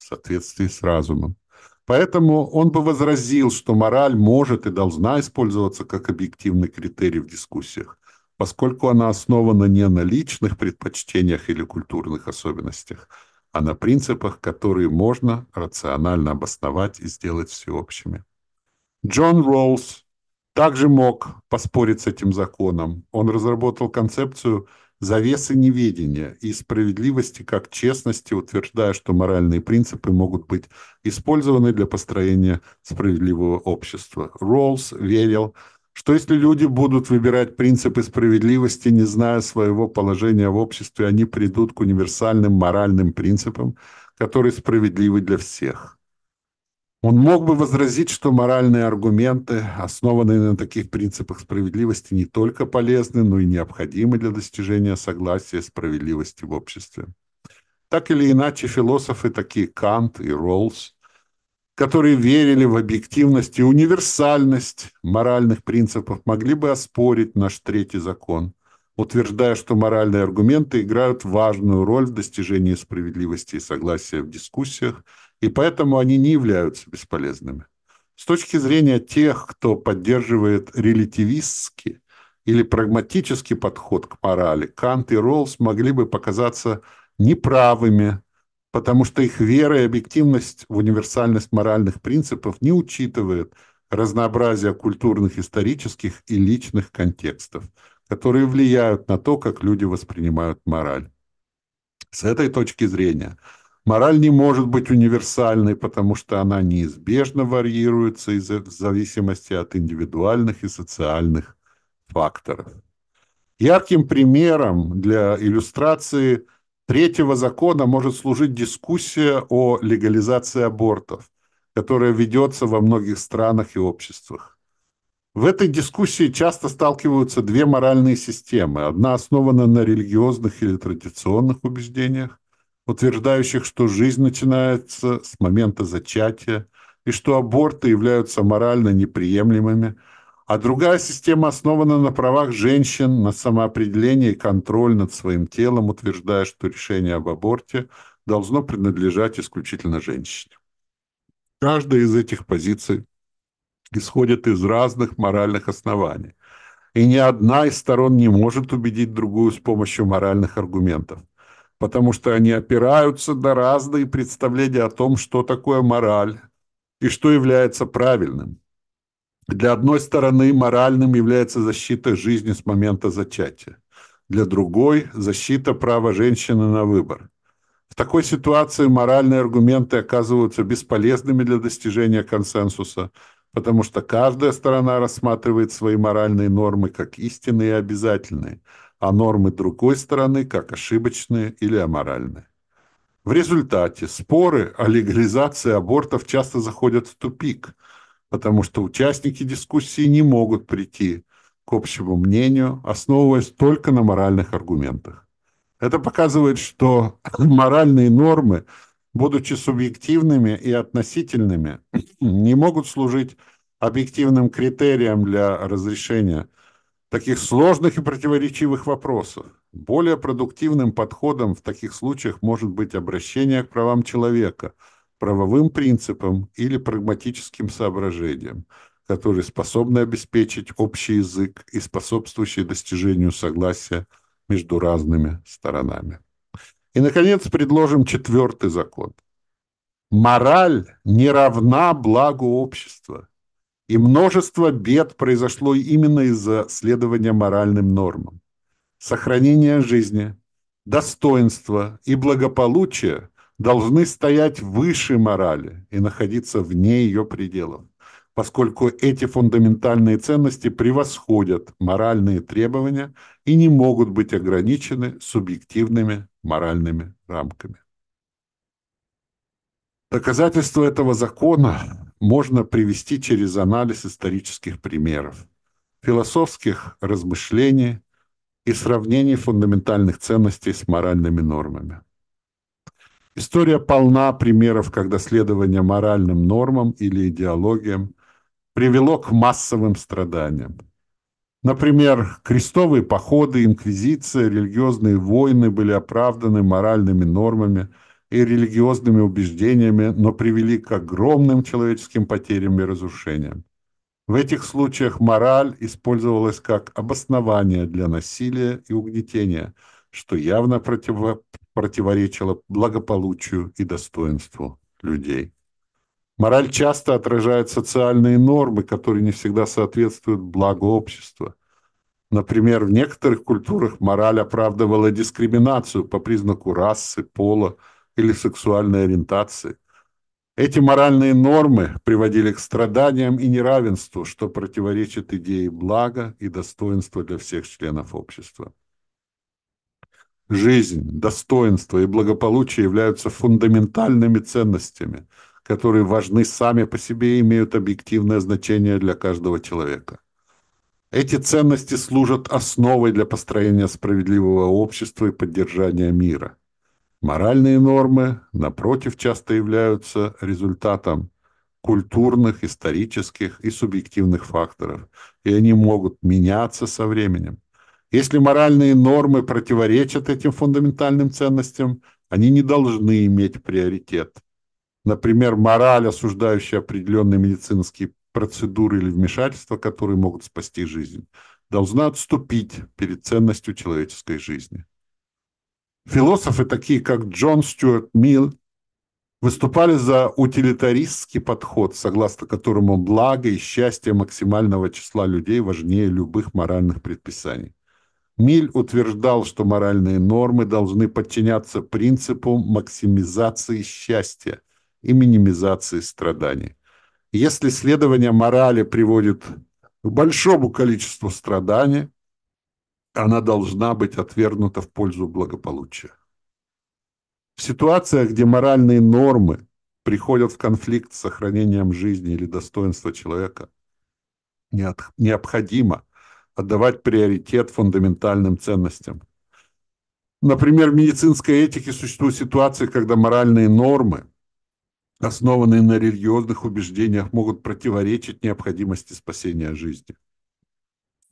соответствии с разумом. Поэтому он бы возразил, что мораль может и должна использоваться как объективный критерий в дискуссиях, поскольку она основана не на личных предпочтениях или культурных особенностях, а на принципах, которые можно рационально обосновать и сделать всеобщими. Джон Роллс также мог поспорить с этим законом. Он разработал концепцию – завесы неведения и справедливости как честности, утверждая, что моральные принципы могут быть использованы для построения справедливого общества. Роллс верил, что если люди будут выбирать принципы справедливости, не зная своего положения в обществе, они придут к универсальным моральным принципам, которые справедливы для всех. Он мог бы возразить, что моральные аргументы, основанные на таких принципах справедливости, не только полезны, но и необходимы для достижения согласия и справедливости в обществе. Так или иначе, философы, такие Кант и Роллс, которые верили в объективность и универсальность моральных принципов, могли бы оспорить наш третий закон, утверждая, что моральные аргументы играют важную роль в достижении справедливости и согласия в дискуссиях – и поэтому они не являются бесполезными. С точки зрения тех, кто поддерживает релятивистский или прагматический подход к морали, Кант и Роллс могли бы показаться неправыми, потому что их вера и объективность в универсальность моральных принципов не учитывает разнообразие культурных, исторических и личных контекстов, которые влияют на то, как люди воспринимают мораль. С этой точки зрения – Мораль не может быть универсальной, потому что она неизбежно варьируется из в зависимости от индивидуальных и социальных факторов. Ярким примером для иллюстрации третьего закона может служить дискуссия о легализации абортов, которая ведется во многих странах и обществах. В этой дискуссии часто сталкиваются две моральные системы. Одна основана на религиозных или традиционных убеждениях, утверждающих, что жизнь начинается с момента зачатия и что аборты являются морально неприемлемыми, а другая система основана на правах женщин, на самоопределении и контроль над своим телом, утверждая, что решение об аборте должно принадлежать исключительно женщине. Каждая из этих позиций исходит из разных моральных оснований, и ни одна из сторон не может убедить другую с помощью моральных аргументов – потому что они опираются на разные представления о том, что такое мораль и что является правильным. Для одной стороны моральным является защита жизни с момента зачатия, для другой – защита права женщины на выбор. В такой ситуации моральные аргументы оказываются бесполезными для достижения консенсуса, потому что каждая сторона рассматривает свои моральные нормы как истинные и обязательные – а нормы другой стороны как ошибочные или аморальные. В результате споры о легализации абортов часто заходят в тупик, потому что участники дискуссии не могут прийти к общему мнению, основываясь только на моральных аргументах. Это показывает, что [COUGHS] моральные нормы, будучи субъективными и относительными, [COUGHS] не могут служить объективным критерием для разрешения таких сложных и противоречивых вопросов. Более продуктивным подходом в таких случаях может быть обращение к правам человека, правовым принципам или прагматическим соображениям, которые способны обеспечить общий язык и способствующие достижению согласия между разными сторонами. И, наконец, предложим четвертый закон. Мораль не равна благу общества. И множество бед произошло именно из-за следования моральным нормам. Сохранение жизни, достоинство и благополучие должны стоять выше морали и находиться вне ее пределов, поскольку эти фундаментальные ценности превосходят моральные требования и не могут быть ограничены субъективными моральными рамками. Доказательство этого закона можно привести через анализ исторических примеров, философских размышлений и сравнений фундаментальных ценностей с моральными нормами. История полна примеров, когда следование моральным нормам или идеологиям привело к массовым страданиям. Например, крестовые походы, инквизиция, религиозные войны были оправданы моральными нормами – и религиозными убеждениями, но привели к огромным человеческим потерям и разрушениям. В этих случаях мораль использовалась как обоснование для насилия и угнетения, что явно против... противоречило благополучию и достоинству людей. Мораль часто отражает социальные нормы, которые не всегда соответствуют благу общества. Например, в некоторых культурах мораль оправдывала дискриминацию по признаку расы, пола, или сексуальной ориентации. Эти моральные нормы приводили к страданиям и неравенству, что противоречит идее блага и достоинства для всех членов общества. Жизнь, достоинство и благополучие являются фундаментальными ценностями, которые важны сами по себе и имеют объективное значение для каждого человека. Эти ценности служат основой для построения справедливого общества и поддержания мира. Моральные нормы, напротив, часто являются результатом культурных, исторических и субъективных факторов, и они могут меняться со временем. Если моральные нормы противоречат этим фундаментальным ценностям, они не должны иметь приоритет. Например, мораль, осуждающая определенные медицинские процедуры или вмешательства, которые могут спасти жизнь, должна отступить перед ценностью человеческой жизни. Философы, такие как Джон Стюарт Милл, выступали за утилитаристский подход, согласно которому благо и счастье максимального числа людей важнее любых моральных предписаний. Миль утверждал, что моральные нормы должны подчиняться принципу максимизации счастья и минимизации страданий. Если следование морали приводит к большому количеству страданий, она должна быть отвергнута в пользу благополучия. В ситуациях, где моральные нормы приходят в конфликт с сохранением жизни или достоинства человека, необходимо отдавать приоритет фундаментальным ценностям. Например, в медицинской этике существуют ситуации, когда моральные нормы, основанные на религиозных убеждениях, могут противоречить необходимости спасения жизни.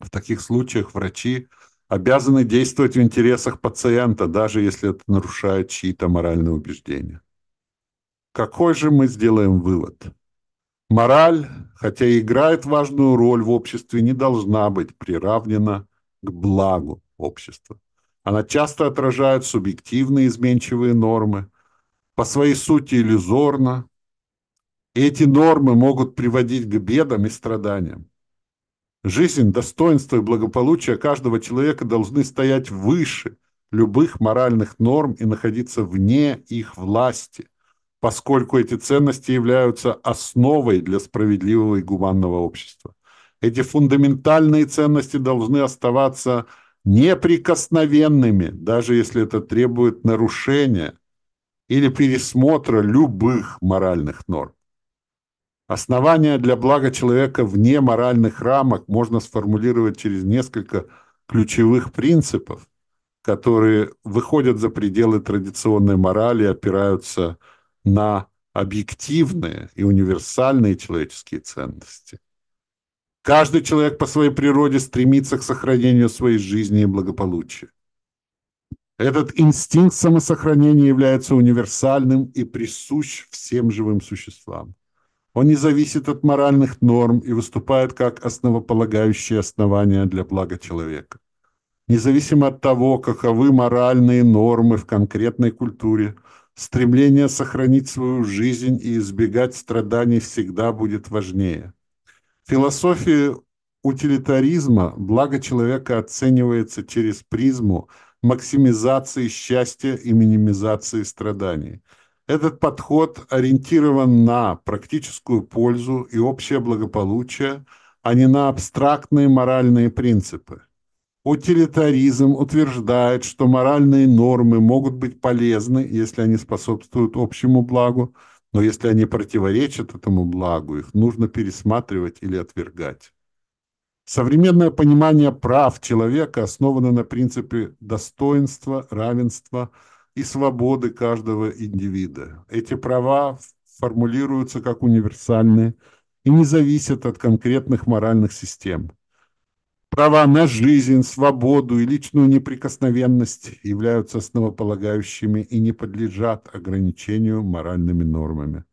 В таких случаях врачи обязаны действовать в интересах пациента, даже если это нарушает чьи-то моральные убеждения. Какой же мы сделаем вывод? Мораль, хотя и играет важную роль в обществе, не должна быть приравнена к благу общества. Она часто отражает субъективные изменчивые нормы, по своей сути иллюзорно. эти нормы могут приводить к бедам и страданиям. Жизнь, достоинство и благополучие каждого человека должны стоять выше любых моральных норм и находиться вне их власти, поскольку эти ценности являются основой для справедливого и гуманного общества. Эти фундаментальные ценности должны оставаться неприкосновенными, даже если это требует нарушения или пересмотра любых моральных норм. Основания для блага человека вне моральных рамок можно сформулировать через несколько ключевых принципов, которые выходят за пределы традиционной морали и опираются на объективные и универсальные человеческие ценности. Каждый человек по своей природе стремится к сохранению своей жизни и благополучия. Этот инстинкт самосохранения является универсальным и присущ всем живым существам. Он не зависит от моральных норм и выступает как основополагающее основание для блага человека. Независимо от того, каковы моральные нормы в конкретной культуре, стремление сохранить свою жизнь и избегать страданий всегда будет важнее. В философии утилитаризма благо человека оценивается через призму максимизации счастья и минимизации страданий – этот подход ориентирован на практическую пользу и общее благополучие, а не на абстрактные моральные принципы. Утилитаризм утверждает, что моральные нормы могут быть полезны, если они способствуют общему благу, но если они противоречат этому благу, их нужно пересматривать или отвергать. Современное понимание прав человека основано на принципе достоинства, равенства, равенства и свободы каждого индивида. Эти права формулируются как универсальные и не зависят от конкретных моральных систем. Права на жизнь, свободу и личную неприкосновенность являются основополагающими и не подлежат ограничению моральными нормами.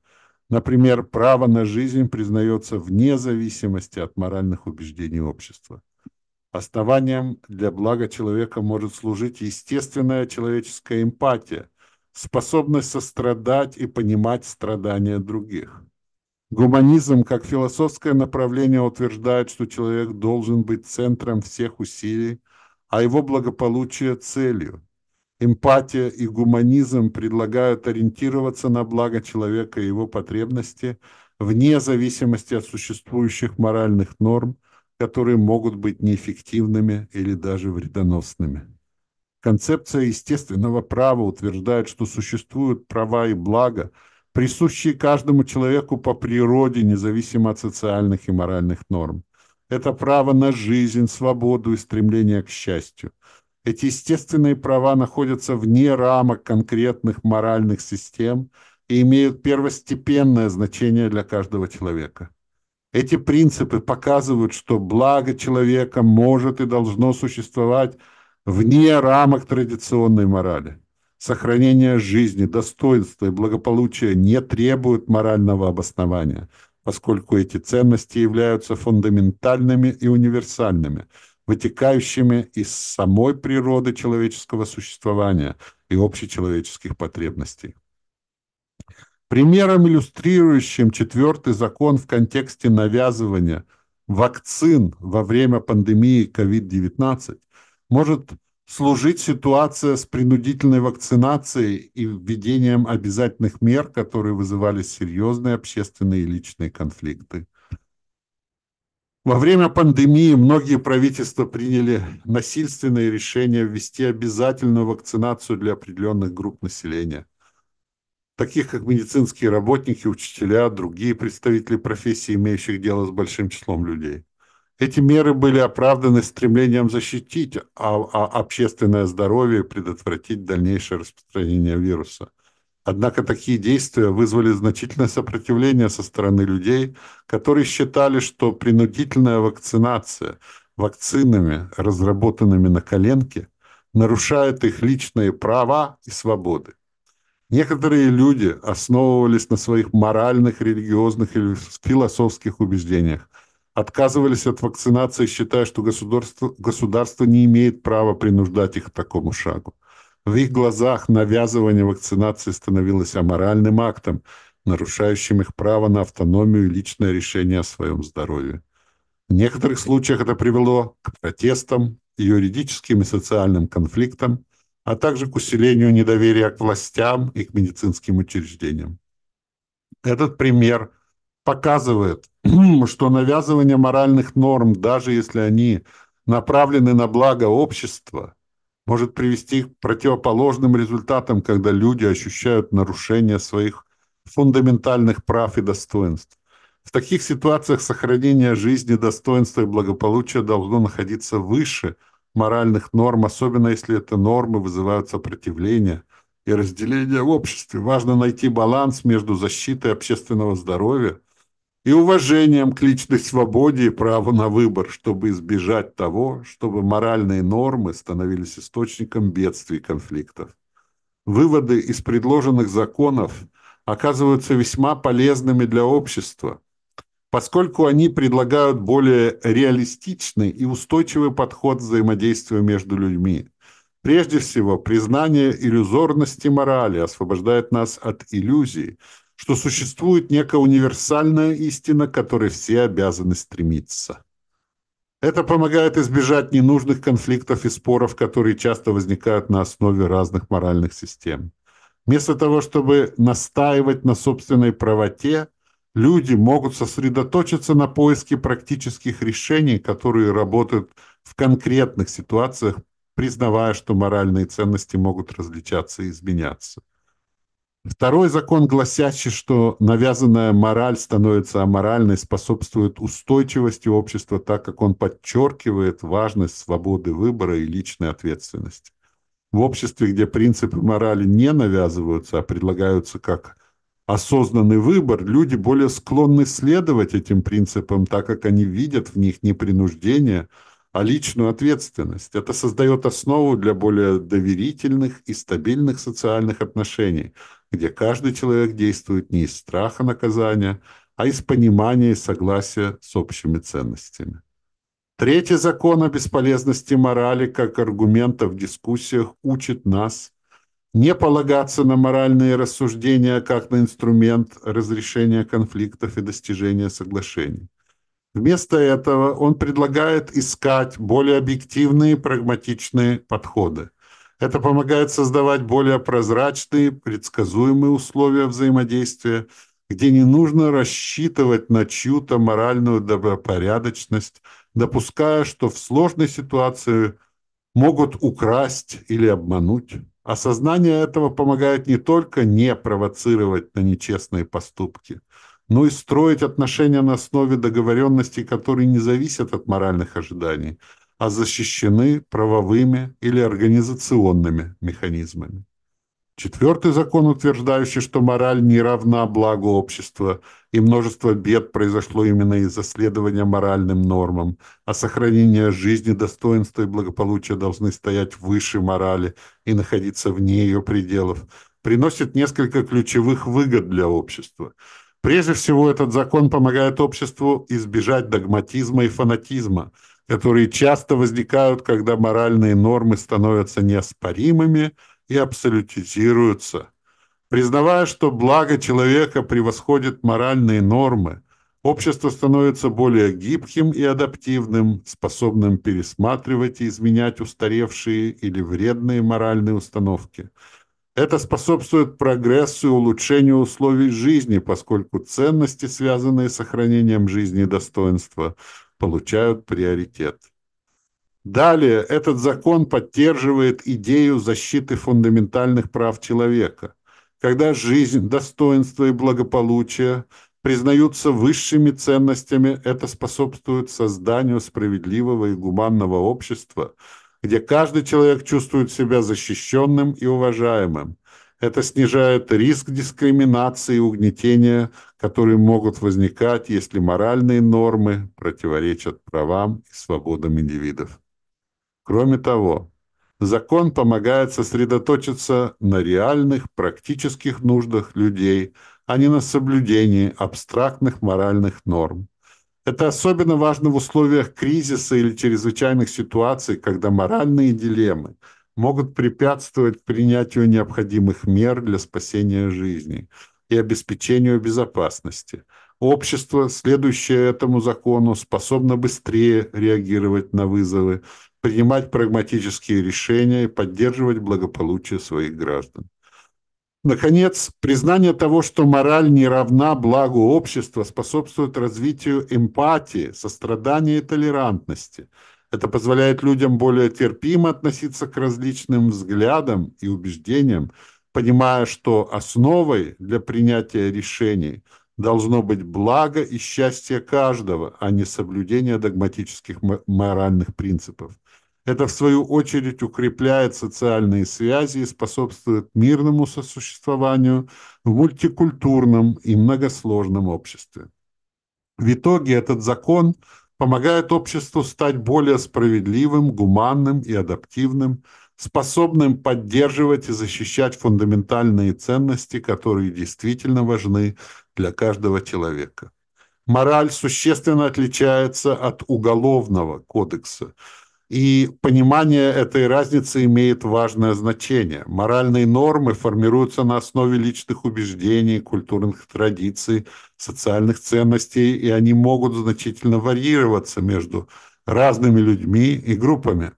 Например, право на жизнь признается вне зависимости от моральных убеждений общества. Основанием для блага человека может служить естественная человеческая эмпатия, способность сострадать и понимать страдания других. Гуманизм, как философское направление, утверждает, что человек должен быть центром всех усилий, а его благополучие – целью. Эмпатия и гуманизм предлагают ориентироваться на благо человека и его потребности вне зависимости от существующих моральных норм – которые могут быть неэффективными или даже вредоносными. Концепция естественного права утверждает, что существуют права и блага, присущие каждому человеку по природе, независимо от социальных и моральных норм. Это право на жизнь, свободу и стремление к счастью. Эти естественные права находятся вне рамок конкретных моральных систем и имеют первостепенное значение для каждого человека. Эти принципы показывают, что благо человека может и должно существовать вне рамок традиционной морали. Сохранение жизни, достоинства и благополучия не требует морального обоснования, поскольку эти ценности являются фундаментальными и универсальными, вытекающими из самой природы человеческого существования и общечеловеческих потребностей. Примером, иллюстрирующим четвертый закон в контексте навязывания вакцин во время пандемии COVID-19, может служить ситуация с принудительной вакцинацией и введением обязательных мер, которые вызывали серьезные общественные и личные конфликты. Во время пандемии многие правительства приняли насильственные решения ввести обязательную вакцинацию для определенных групп населения таких как медицинские работники, учителя, другие представители профессий, имеющих дело с большим числом людей. Эти меры были оправданы стремлением защитить а, а общественное здоровье и предотвратить дальнейшее распространение вируса. Однако такие действия вызвали значительное сопротивление со стороны людей, которые считали, что принудительная вакцинация вакцинами, разработанными на коленке, нарушает их личные права и свободы. Некоторые люди основывались на своих моральных, религиозных или философских убеждениях, отказывались от вакцинации, считая, что государство, государство не имеет права принуждать их к такому шагу. В их глазах навязывание вакцинации становилось аморальным актом, нарушающим их право на автономию и личное решение о своем здоровье. В некоторых случаях это привело к протестам, юридическим и социальным конфликтам – а также к усилению недоверия к властям и к медицинским учреждениям. Этот пример показывает, [CLEARS THROAT] что навязывание моральных норм, даже если они направлены на благо общества, может привести к противоположным результатам, когда люди ощущают нарушение своих фундаментальных прав и достоинств. В таких ситуациях сохранение жизни, достоинства и благополучия должно находиться выше – моральных норм, особенно если это нормы вызывают сопротивление и разделение в обществе. Важно найти баланс между защитой общественного здоровья и уважением к личной свободе и праву на выбор, чтобы избежать того, чтобы моральные нормы становились источником бедствий и конфликтов. Выводы из предложенных законов оказываются весьма полезными для общества – поскольку они предлагают более реалистичный и устойчивый подход к взаимодействию между людьми. Прежде всего, признание иллюзорности морали освобождает нас от иллюзии, что существует некая универсальная истина, к которой все обязаны стремиться. Это помогает избежать ненужных конфликтов и споров, которые часто возникают на основе разных моральных систем. Вместо того, чтобы настаивать на собственной правоте – Люди могут сосредоточиться на поиске практических решений, которые работают в конкретных ситуациях, признавая, что моральные ценности могут различаться и изменяться. Второй закон, гласящий, что навязанная мораль становится аморальной, способствует устойчивости общества, так как он подчеркивает важность свободы выбора и личной ответственности. В обществе, где принципы морали не навязываются, а предлагаются как осознанный выбор, люди более склонны следовать этим принципам, так как они видят в них не принуждение, а личную ответственность. Это создает основу для более доверительных и стабильных социальных отношений, где каждый человек действует не из страха наказания, а из понимания и согласия с общими ценностями. Третий закон о бесполезности морали как аргумента в дискуссиях учит нас – не полагаться на моральные рассуждения как на инструмент разрешения конфликтов и достижения соглашений. Вместо этого он предлагает искать более объективные прагматичные подходы. Это помогает создавать более прозрачные, предсказуемые условия взаимодействия, где не нужно рассчитывать на чью-то моральную добропорядочность, допуская, что в сложной ситуации могут украсть или обмануть. Осознание этого помогает не только не провоцировать на нечестные поступки, но и строить отношения на основе договоренностей, которые не зависят от моральных ожиданий, а защищены правовыми или организационными механизмами. Четвертый закон, утверждающий, что мораль не равна благу общества, и множество бед произошло именно из-за следования моральным нормам, а сохранение жизни, достоинства и благополучия должны стоять выше морали и находиться вне ее пределов, приносит несколько ключевых выгод для общества. Прежде всего, этот закон помогает обществу избежать догматизма и фанатизма, которые часто возникают, когда моральные нормы становятся неоспоримыми – и абсолютизируются, признавая, что благо человека превосходит моральные нормы, Общество становится более гибким и адаптивным, способным пересматривать и изменять устаревшие или вредные моральные установки. Это способствует прогрессу и улучшению условий жизни, поскольку ценности, связанные с сохранением жизни и достоинства, получают приоритет. Далее, этот закон поддерживает идею защиты фундаментальных прав человека, когда жизнь, достоинство и благополучие признаются высшими ценностями, это способствует созданию справедливого и гуманного общества, где каждый человек чувствует себя защищенным и уважаемым. Это снижает риск дискриминации и угнетения, которые могут возникать, если моральные нормы противоречат правам и свободам индивидов. Кроме того, закон помогает сосредоточиться на реальных практических нуждах людей, а не на соблюдении абстрактных моральных норм. Это особенно важно в условиях кризиса или чрезвычайных ситуаций, когда моральные дилеммы могут препятствовать принятию необходимых мер для спасения жизни и обеспечению безопасности. Общество, следующее этому закону, способно быстрее реагировать на вызовы, принимать прагматические решения и поддерживать благополучие своих граждан. Наконец, признание того, что мораль не равна благу общества, способствует развитию эмпатии, сострадания и толерантности. Это позволяет людям более терпимо относиться к различным взглядам и убеждениям, понимая, что основой для принятия решений должно быть благо и счастье каждого, а не соблюдение догматических моральных принципов. Это, в свою очередь, укрепляет социальные связи и способствует мирному сосуществованию в мультикультурном и многосложном обществе. В итоге этот закон помогает обществу стать более справедливым, гуманным и адаптивным, способным поддерживать и защищать фундаментальные ценности, которые действительно важны для каждого человека. Мораль существенно отличается от уголовного кодекса – и понимание этой разницы имеет важное значение. Моральные нормы формируются на основе личных убеждений, культурных традиций, социальных ценностей, и они могут значительно варьироваться между разными людьми и группами.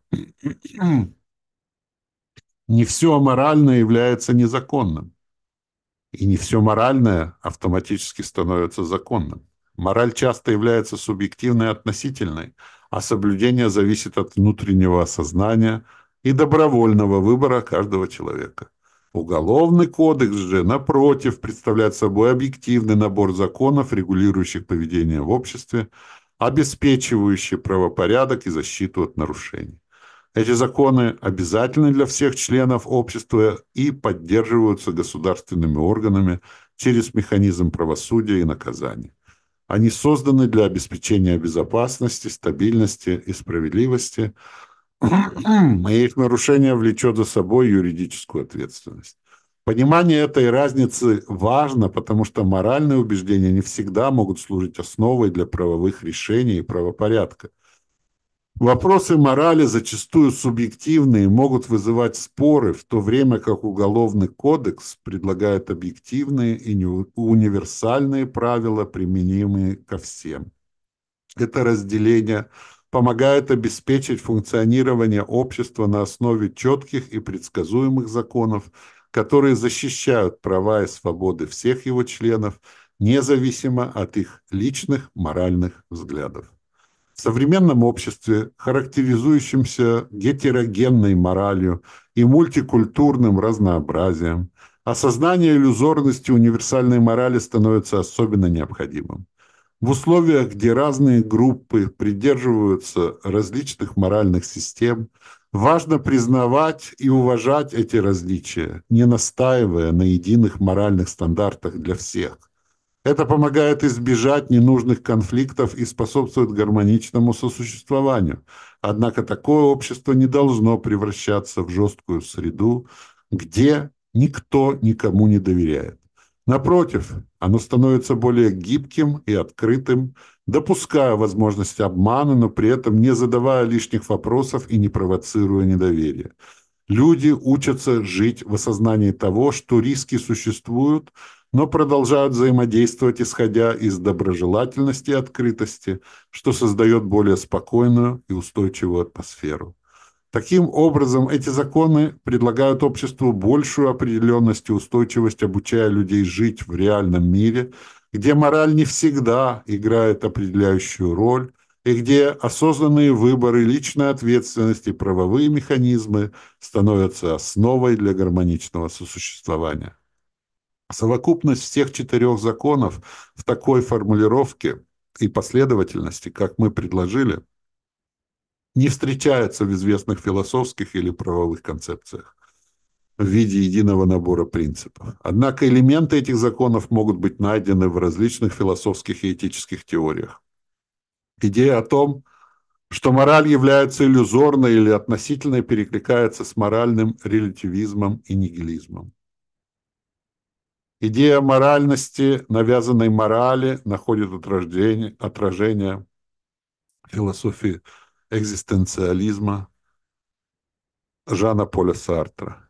Не все моральное является незаконным. И не все моральное автоматически становится законным. Мораль часто является субъективной и относительной – а соблюдение зависит от внутреннего осознания и добровольного выбора каждого человека. Уголовный кодекс же, напротив, представляет собой объективный набор законов, регулирующих поведение в обществе, обеспечивающий правопорядок и защиту от нарушений. Эти законы обязательны для всех членов общества и поддерживаются государственными органами через механизм правосудия и наказания. Они созданы для обеспечения безопасности, стабильности и справедливости, [CLEARS THROAT] и их нарушение влечет за собой юридическую ответственность. Понимание этой разницы важно, потому что моральные убеждения не всегда могут служить основой для правовых решений и правопорядка – Вопросы морали зачастую субъективны и могут вызывать споры, в то время как Уголовный кодекс предлагает объективные и универсальные правила, применимые ко всем. Это разделение помогает обеспечить функционирование общества на основе четких и предсказуемых законов, которые защищают права и свободы всех его членов, независимо от их личных моральных взглядов современном обществе, характеризующемся гетерогенной моралью и мультикультурным разнообразием, осознание иллюзорности универсальной морали становится особенно необходимым. В условиях, где разные группы придерживаются различных моральных систем, важно признавать и уважать эти различия, не настаивая на единых моральных стандартах для всех – это помогает избежать ненужных конфликтов и способствует гармоничному сосуществованию. Однако такое общество не должно превращаться в жесткую среду, где никто никому не доверяет. Напротив, оно становится более гибким и открытым, допуская возможность обмана, но при этом не задавая лишних вопросов и не провоцируя недоверие. Люди учатся жить в осознании того, что риски существуют – но продолжают взаимодействовать, исходя из доброжелательности и открытости, что создает более спокойную и устойчивую атмосферу. Таким образом, эти законы предлагают обществу большую определенность и устойчивость, обучая людей жить в реальном мире, где мораль не всегда играет определяющую роль, и где осознанные выборы, личная ответственность и правовые механизмы становятся основой для гармоничного сосуществования. Совокупность всех четырех законов в такой формулировке и последовательности, как мы предложили, не встречается в известных философских или правовых концепциях в виде единого набора принципов. Однако элементы этих законов могут быть найдены в различных философских и этических теориях. Идея о том, что мораль является иллюзорной или относительной, перекликается с моральным релятивизмом и нигилизмом. Идея моральности, навязанной морали, находит отражение, отражение философии экзистенциализма Жана Поля Сартра,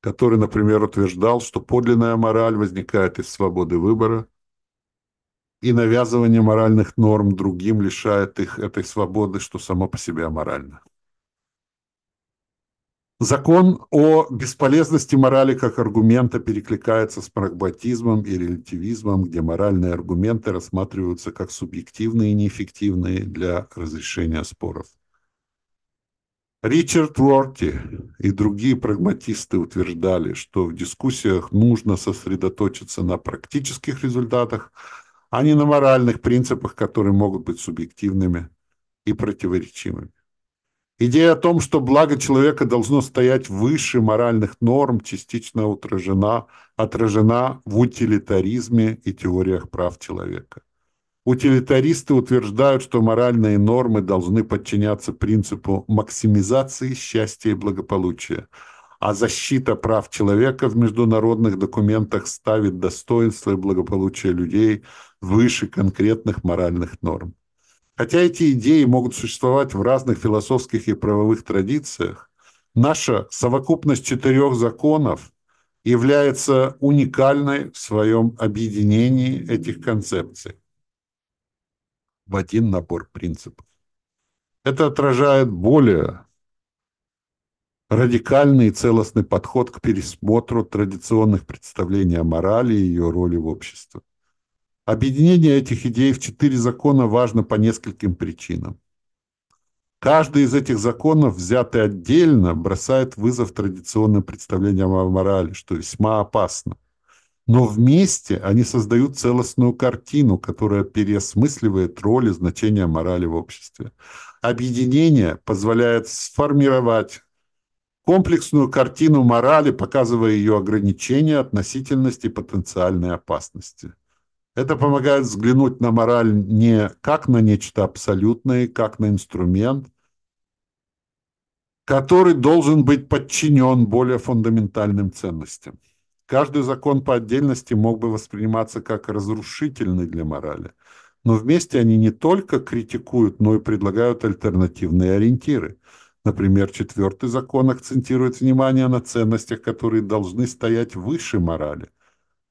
который, например, утверждал, что подлинная мораль возникает из свободы выбора, и навязывание моральных норм другим лишает их этой свободы, что само по себе аморально. Закон о бесполезности морали как аргумента перекликается с прагматизмом и релятивизмом, где моральные аргументы рассматриваются как субъективные и неэффективные для разрешения споров. Ричард Уорти и другие прагматисты утверждали, что в дискуссиях нужно сосредоточиться на практических результатах, а не на моральных принципах, которые могут быть субъективными и противоречивыми. Идея о том, что благо человека должно стоять выше моральных норм, частично отражена, отражена в утилитаризме и теориях прав человека. Утилитаристы утверждают, что моральные нормы должны подчиняться принципу максимизации счастья и благополучия, а защита прав человека в международных документах ставит достоинство и благополучие людей выше конкретных моральных норм. Хотя эти идеи могут существовать в разных философских и правовых традициях, наша совокупность четырех законов является уникальной в своем объединении этих концепций в один набор принципов. Это отражает более радикальный и целостный подход к пересмотру традиционных представлений о морали и ее роли в обществе. Объединение этих идей в четыре закона важно по нескольким причинам. Каждый из этих законов, взятый отдельно, бросает вызов традиционным представлениям о морали, что весьма опасно. Но вместе они создают целостную картину, которая переосмысливает роль и значение морали в обществе. Объединение позволяет сформировать комплексную картину морали, показывая ее ограничения, относительность и потенциальные опасности. Это помогает взглянуть на мораль не как на нечто абсолютное, как на инструмент, который должен быть подчинен более фундаментальным ценностям. Каждый закон по отдельности мог бы восприниматься как разрушительный для морали, но вместе они не только критикуют, но и предлагают альтернативные ориентиры. Например, четвертый закон акцентирует внимание на ценностях, которые должны стоять выше морали,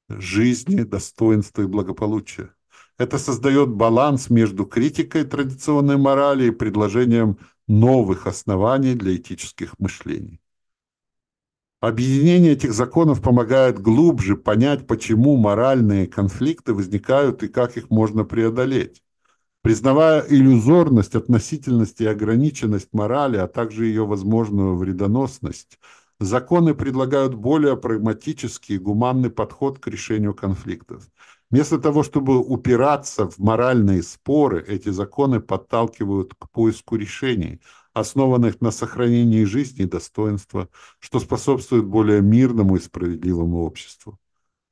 жизни, достоинства и благополучия. Это создает баланс между критикой традиционной морали и предложением новых оснований для этических мышлений. Объединение этих законов помогает глубже понять, почему моральные конфликты возникают и как их можно преодолеть. Признавая иллюзорность, относительность и ограниченность морали, а также ее возможную вредоносность – Законы предлагают более прагматический и гуманный подход к решению конфликтов. Вместо того, чтобы упираться в моральные споры, эти законы подталкивают к поиску решений, основанных на сохранении жизни и достоинства, что способствует более мирному и справедливому обществу.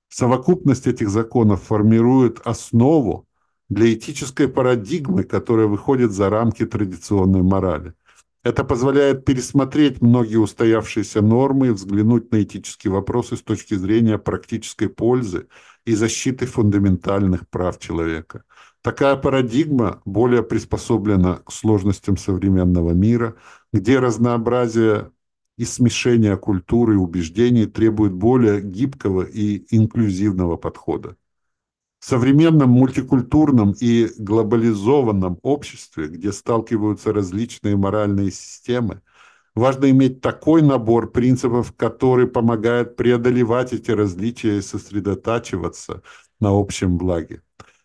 Совокупность этих законов формирует основу для этической парадигмы, которая выходит за рамки традиционной морали – это позволяет пересмотреть многие устоявшиеся нормы и взглянуть на этические вопросы с точки зрения практической пользы и защиты фундаментальных прав человека. Такая парадигма более приспособлена к сложностям современного мира, где разнообразие и смешение культуры и убеждений требует более гибкого и инклюзивного подхода. В современном мультикультурном и глобализованном обществе, где сталкиваются различные моральные системы, важно иметь такой набор принципов, который помогает преодолевать эти различия и сосредотачиваться на общем благе.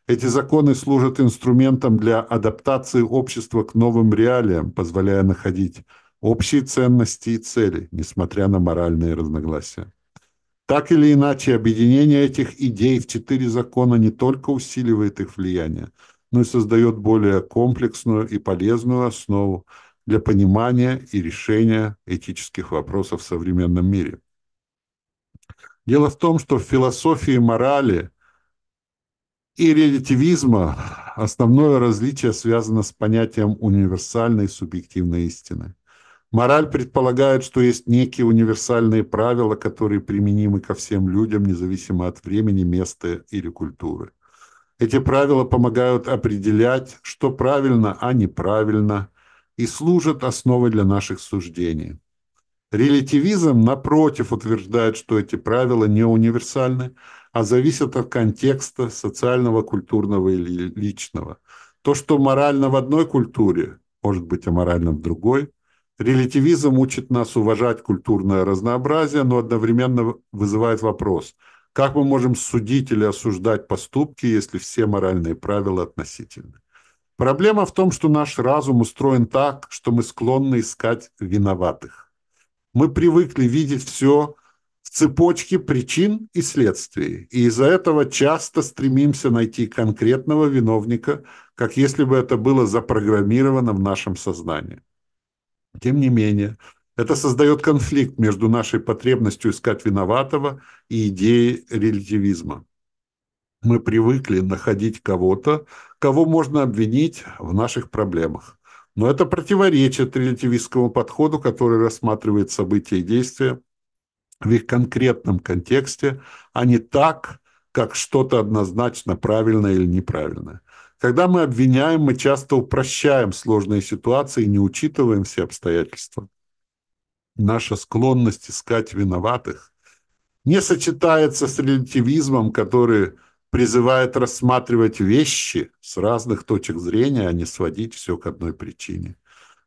Эти законы служат инструментом для адаптации общества к новым реалиям, позволяя находить общие ценности и цели, несмотря на моральные разногласия. Так или иначе, объединение этих идей в четыре закона не только усиливает их влияние, но и создает более комплексную и полезную основу для понимания и решения этических вопросов в современном мире. Дело в том, что в философии морали и релятивизма основное различие связано с понятием универсальной субъективной истины. Мораль предполагает, что есть некие универсальные правила, которые применимы ко всем людям, независимо от времени, места или культуры. Эти правила помогают определять, что правильно, а неправильно, и служат основой для наших суждений. Релятивизм, напротив, утверждает, что эти правила не универсальны, а зависят от контекста социального, культурного или личного. То, что морально в одной культуре, может быть аморально в другой – Релятивизм учит нас уважать культурное разнообразие, но одновременно вызывает вопрос, как мы можем судить или осуждать поступки, если все моральные правила относительны? Проблема в том, что наш разум устроен так, что мы склонны искать виноватых. Мы привыкли видеть все в цепочке причин и следствий, и из-за этого часто стремимся найти конкретного виновника, как если бы это было запрограммировано в нашем сознании. Тем не менее, это создает конфликт между нашей потребностью искать виноватого и идеей релятивизма. Мы привыкли находить кого-то, кого можно обвинить в наших проблемах. Но это противоречит релятивистскому подходу, который рассматривает события и действия в их конкретном контексте, а не так, как что-то однозначно правильное или неправильное. Когда мы обвиняем, мы часто упрощаем сложные ситуации и не учитываем все обстоятельства. Наша склонность искать виноватых не сочетается с релятивизмом, который призывает рассматривать вещи с разных точек зрения, а не сводить все к одной причине.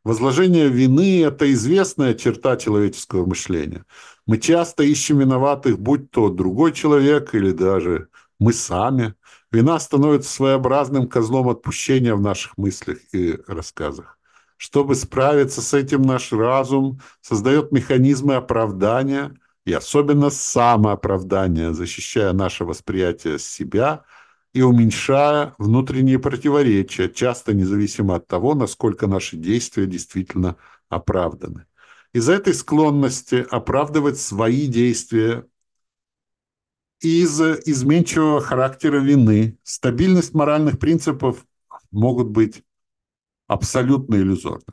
Возложение вины – это известная черта человеческого мышления. Мы часто ищем виноватых, будь то другой человек или даже мы сами – Вина становится своеобразным козлом отпущения в наших мыслях и рассказах. Чтобы справиться с этим, наш разум создает механизмы оправдания и особенно самооправдания, защищая наше восприятие себя и уменьшая внутренние противоречия, часто независимо от того, насколько наши действия действительно оправданы. Из-за этой склонности оправдывать свои действия из изменчивого характера вины. Стабильность моральных принципов могут быть абсолютно иллюзорны.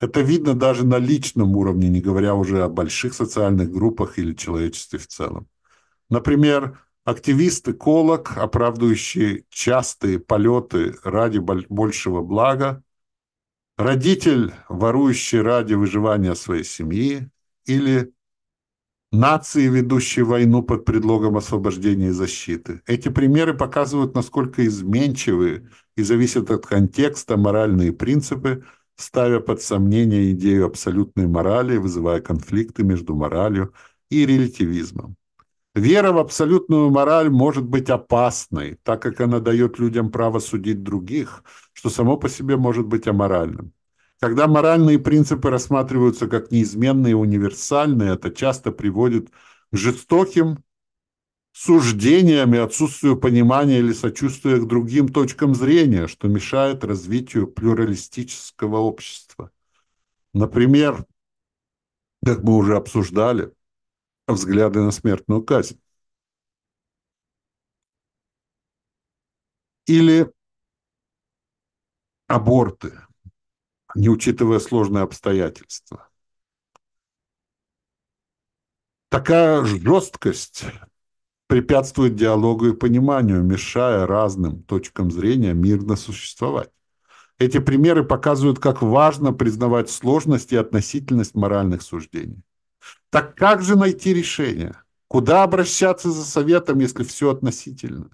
Это видно даже на личном уровне, не говоря уже о больших социальных группах или человечестве в целом. Например, активист эколог, оправдывающий частые полеты ради большего блага, родитель, ворующий ради выживания своей семьи или нации, ведущие войну под предлогом освобождения и защиты. Эти примеры показывают, насколько изменчивы и зависят от контекста моральные принципы, ставя под сомнение идею абсолютной морали, вызывая конфликты между моралью и релятивизмом. Вера в абсолютную мораль может быть опасной, так как она дает людям право судить других, что само по себе может быть аморальным. Когда моральные принципы рассматриваются как неизменные и универсальные, это часто приводит к жестоким суждениям и отсутствию понимания или сочувствия к другим точкам зрения, что мешает развитию плюралистического общества. Например, как мы уже обсуждали, взгляды на смертную казнь. Или аборты – не учитывая сложные обстоятельства. Такая жесткость препятствует диалогу и пониманию, мешая разным точкам зрения мирно существовать. Эти примеры показывают, как важно признавать сложность и относительность моральных суждений. Так как же найти решение? Куда обращаться за советом, если все относительно?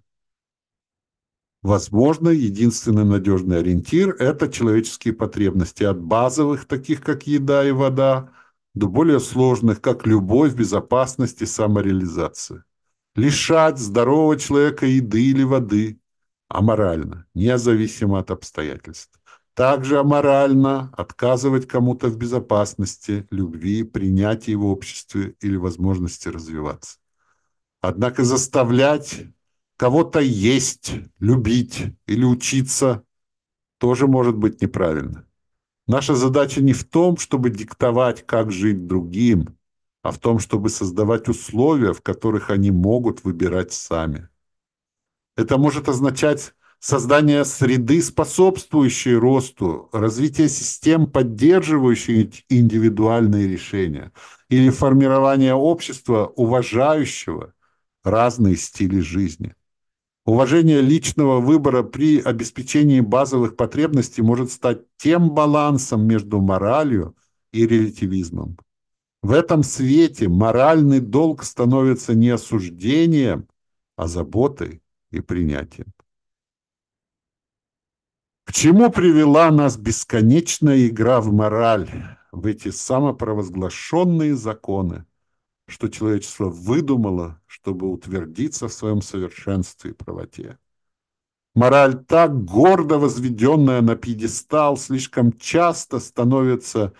Возможно, единственный надежный ориентир – это человеческие потребности от базовых, таких как еда и вода, до более сложных, как любовь, безопасность и самореализация. Лишать здорового человека еды или воды аморально, независимо от обстоятельств. Также аморально отказывать кому-то в безопасности, любви, принятии в обществе или возможности развиваться. Однако заставлять Кого-то есть, любить или учиться тоже может быть неправильно. Наша задача не в том, чтобы диктовать, как жить другим, а в том, чтобы создавать условия, в которых они могут выбирать сами. Это может означать создание среды, способствующей росту, развитие систем, поддерживающих индивидуальные решения, или формирование общества, уважающего разные стили жизни. Уважение личного выбора при обеспечении базовых потребностей может стать тем балансом между моралью и релятивизмом. В этом свете моральный долг становится не осуждением, а заботой и принятием. К чему привела нас бесконечная игра в мораль, в эти самопровозглашенные законы? что человечество выдумало, чтобы утвердиться в своем совершенстве и правоте. Мораль, так гордо возведенная на пьедестал, слишком часто становится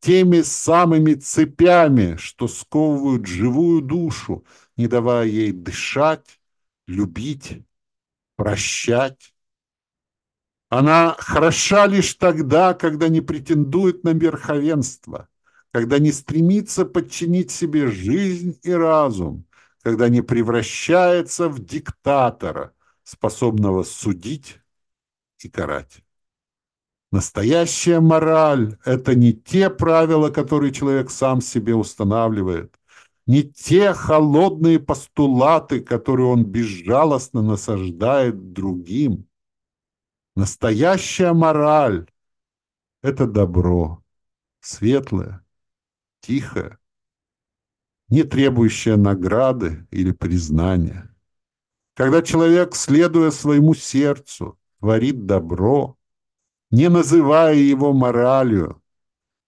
теми самыми цепями, что сковывают живую душу, не давая ей дышать, любить, прощать. Она хороша лишь тогда, когда не претендует на верховенство – когда не стремится подчинить себе жизнь и разум, когда не превращается в диктатора, способного судить и карать. Настоящая мораль – это не те правила, которые человек сам себе устанавливает, не те холодные постулаты, которые он безжалостно насаждает другим. Настоящая мораль – это добро, светлое, тихая, не требующая награды или признания. Когда человек, следуя своему сердцу, творит добро, не называя его моралью,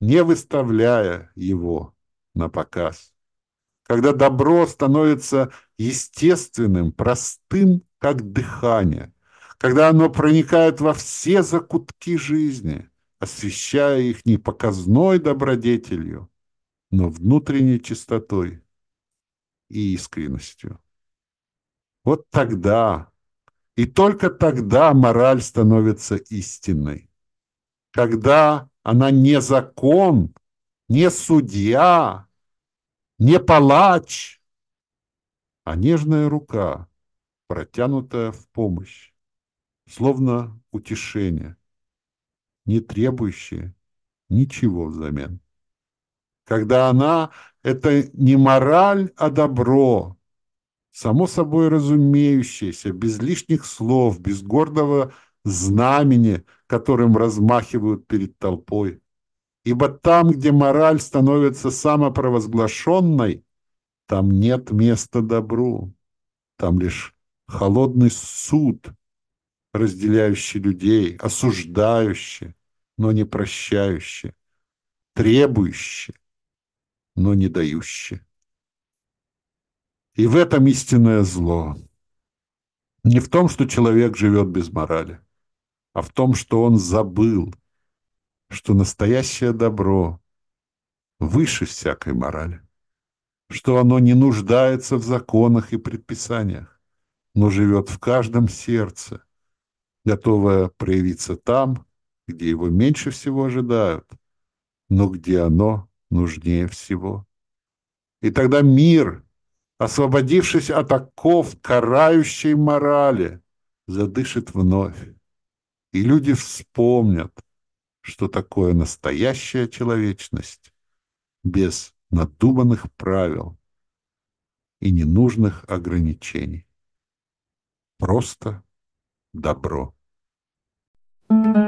не выставляя его на показ. Когда добро становится естественным, простым, как дыхание, когда оно проникает во все закутки жизни, освещая их непоказной добродетелью, но внутренней чистотой и искренностью. Вот тогда, и только тогда мораль становится истинной. Когда она не закон, не судья, не палач, а нежная рука, протянутая в помощь, словно утешение, не требующее ничего взамен когда она – это не мораль, а добро, само собой разумеющееся, без лишних слов, без гордого знамени, которым размахивают перед толпой. Ибо там, где мораль становится самопровозглашенной, там нет места добру, там лишь холодный суд, разделяющий людей, осуждающий, но не прощающий, требующий, но не дающее. И в этом истинное зло. Не в том, что человек живет без морали, а в том, что он забыл, что настоящее добро выше всякой морали, что оно не нуждается в законах и предписаниях, но живет в каждом сердце, готовое проявиться там, где его меньше всего ожидают, но где оно нужнее всего. И тогда мир, освободившись от оков карающей морали, задышит вновь. И люди вспомнят, что такое настоящая человечность без надуманных правил и ненужных ограничений. Просто добро. Thank you.